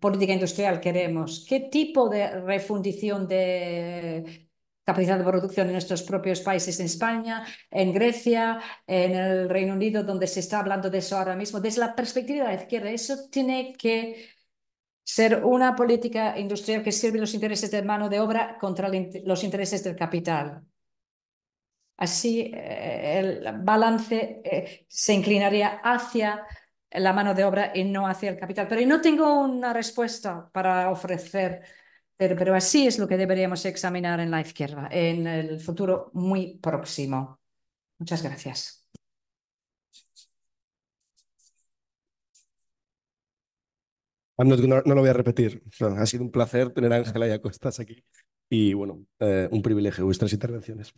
política industrial queremos? ¿Qué tipo de refundición de capacidad de producción en nuestros propios países, en España, en Grecia, en el Reino Unido, donde se está hablando de eso ahora mismo. Desde la perspectiva de la izquierda, eso tiene que ser una política industrial que sirve los intereses de mano de obra contra los intereses del capital. Así eh, el balance eh, se inclinaría hacia la mano de obra y no hacia el capital. Pero no tengo una respuesta para ofrecer pero, así es lo que deberíamos examinar en la izquierda, en el futuro muy próximo. Muchas gracias. Ah, no, lo voy a repetir. Ha sido un placer tener a Ángela y a aquí. Y bueno, eh, un privilegio vuestras intervenciones.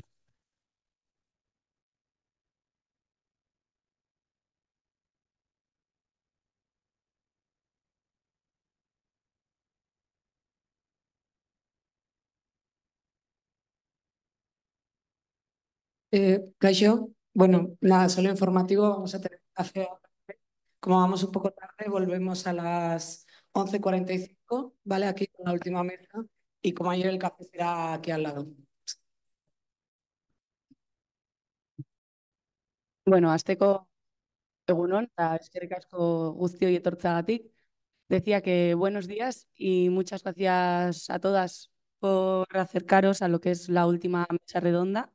Eh, Bueno, nada, solo informativo, vamos a tener café. Como vamos un poco tarde, volvemos a las 11.45, ¿vale? Aquí con la última mesa. Y como ayer el café será aquí al lado. Bueno, Azteco egunon, eta gustio y Decía que buenos días y muchas gracias a todas por acercaros a lo que es la última mesa redonda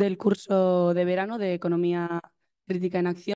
del curso de verano de Economía Crítica en Acción.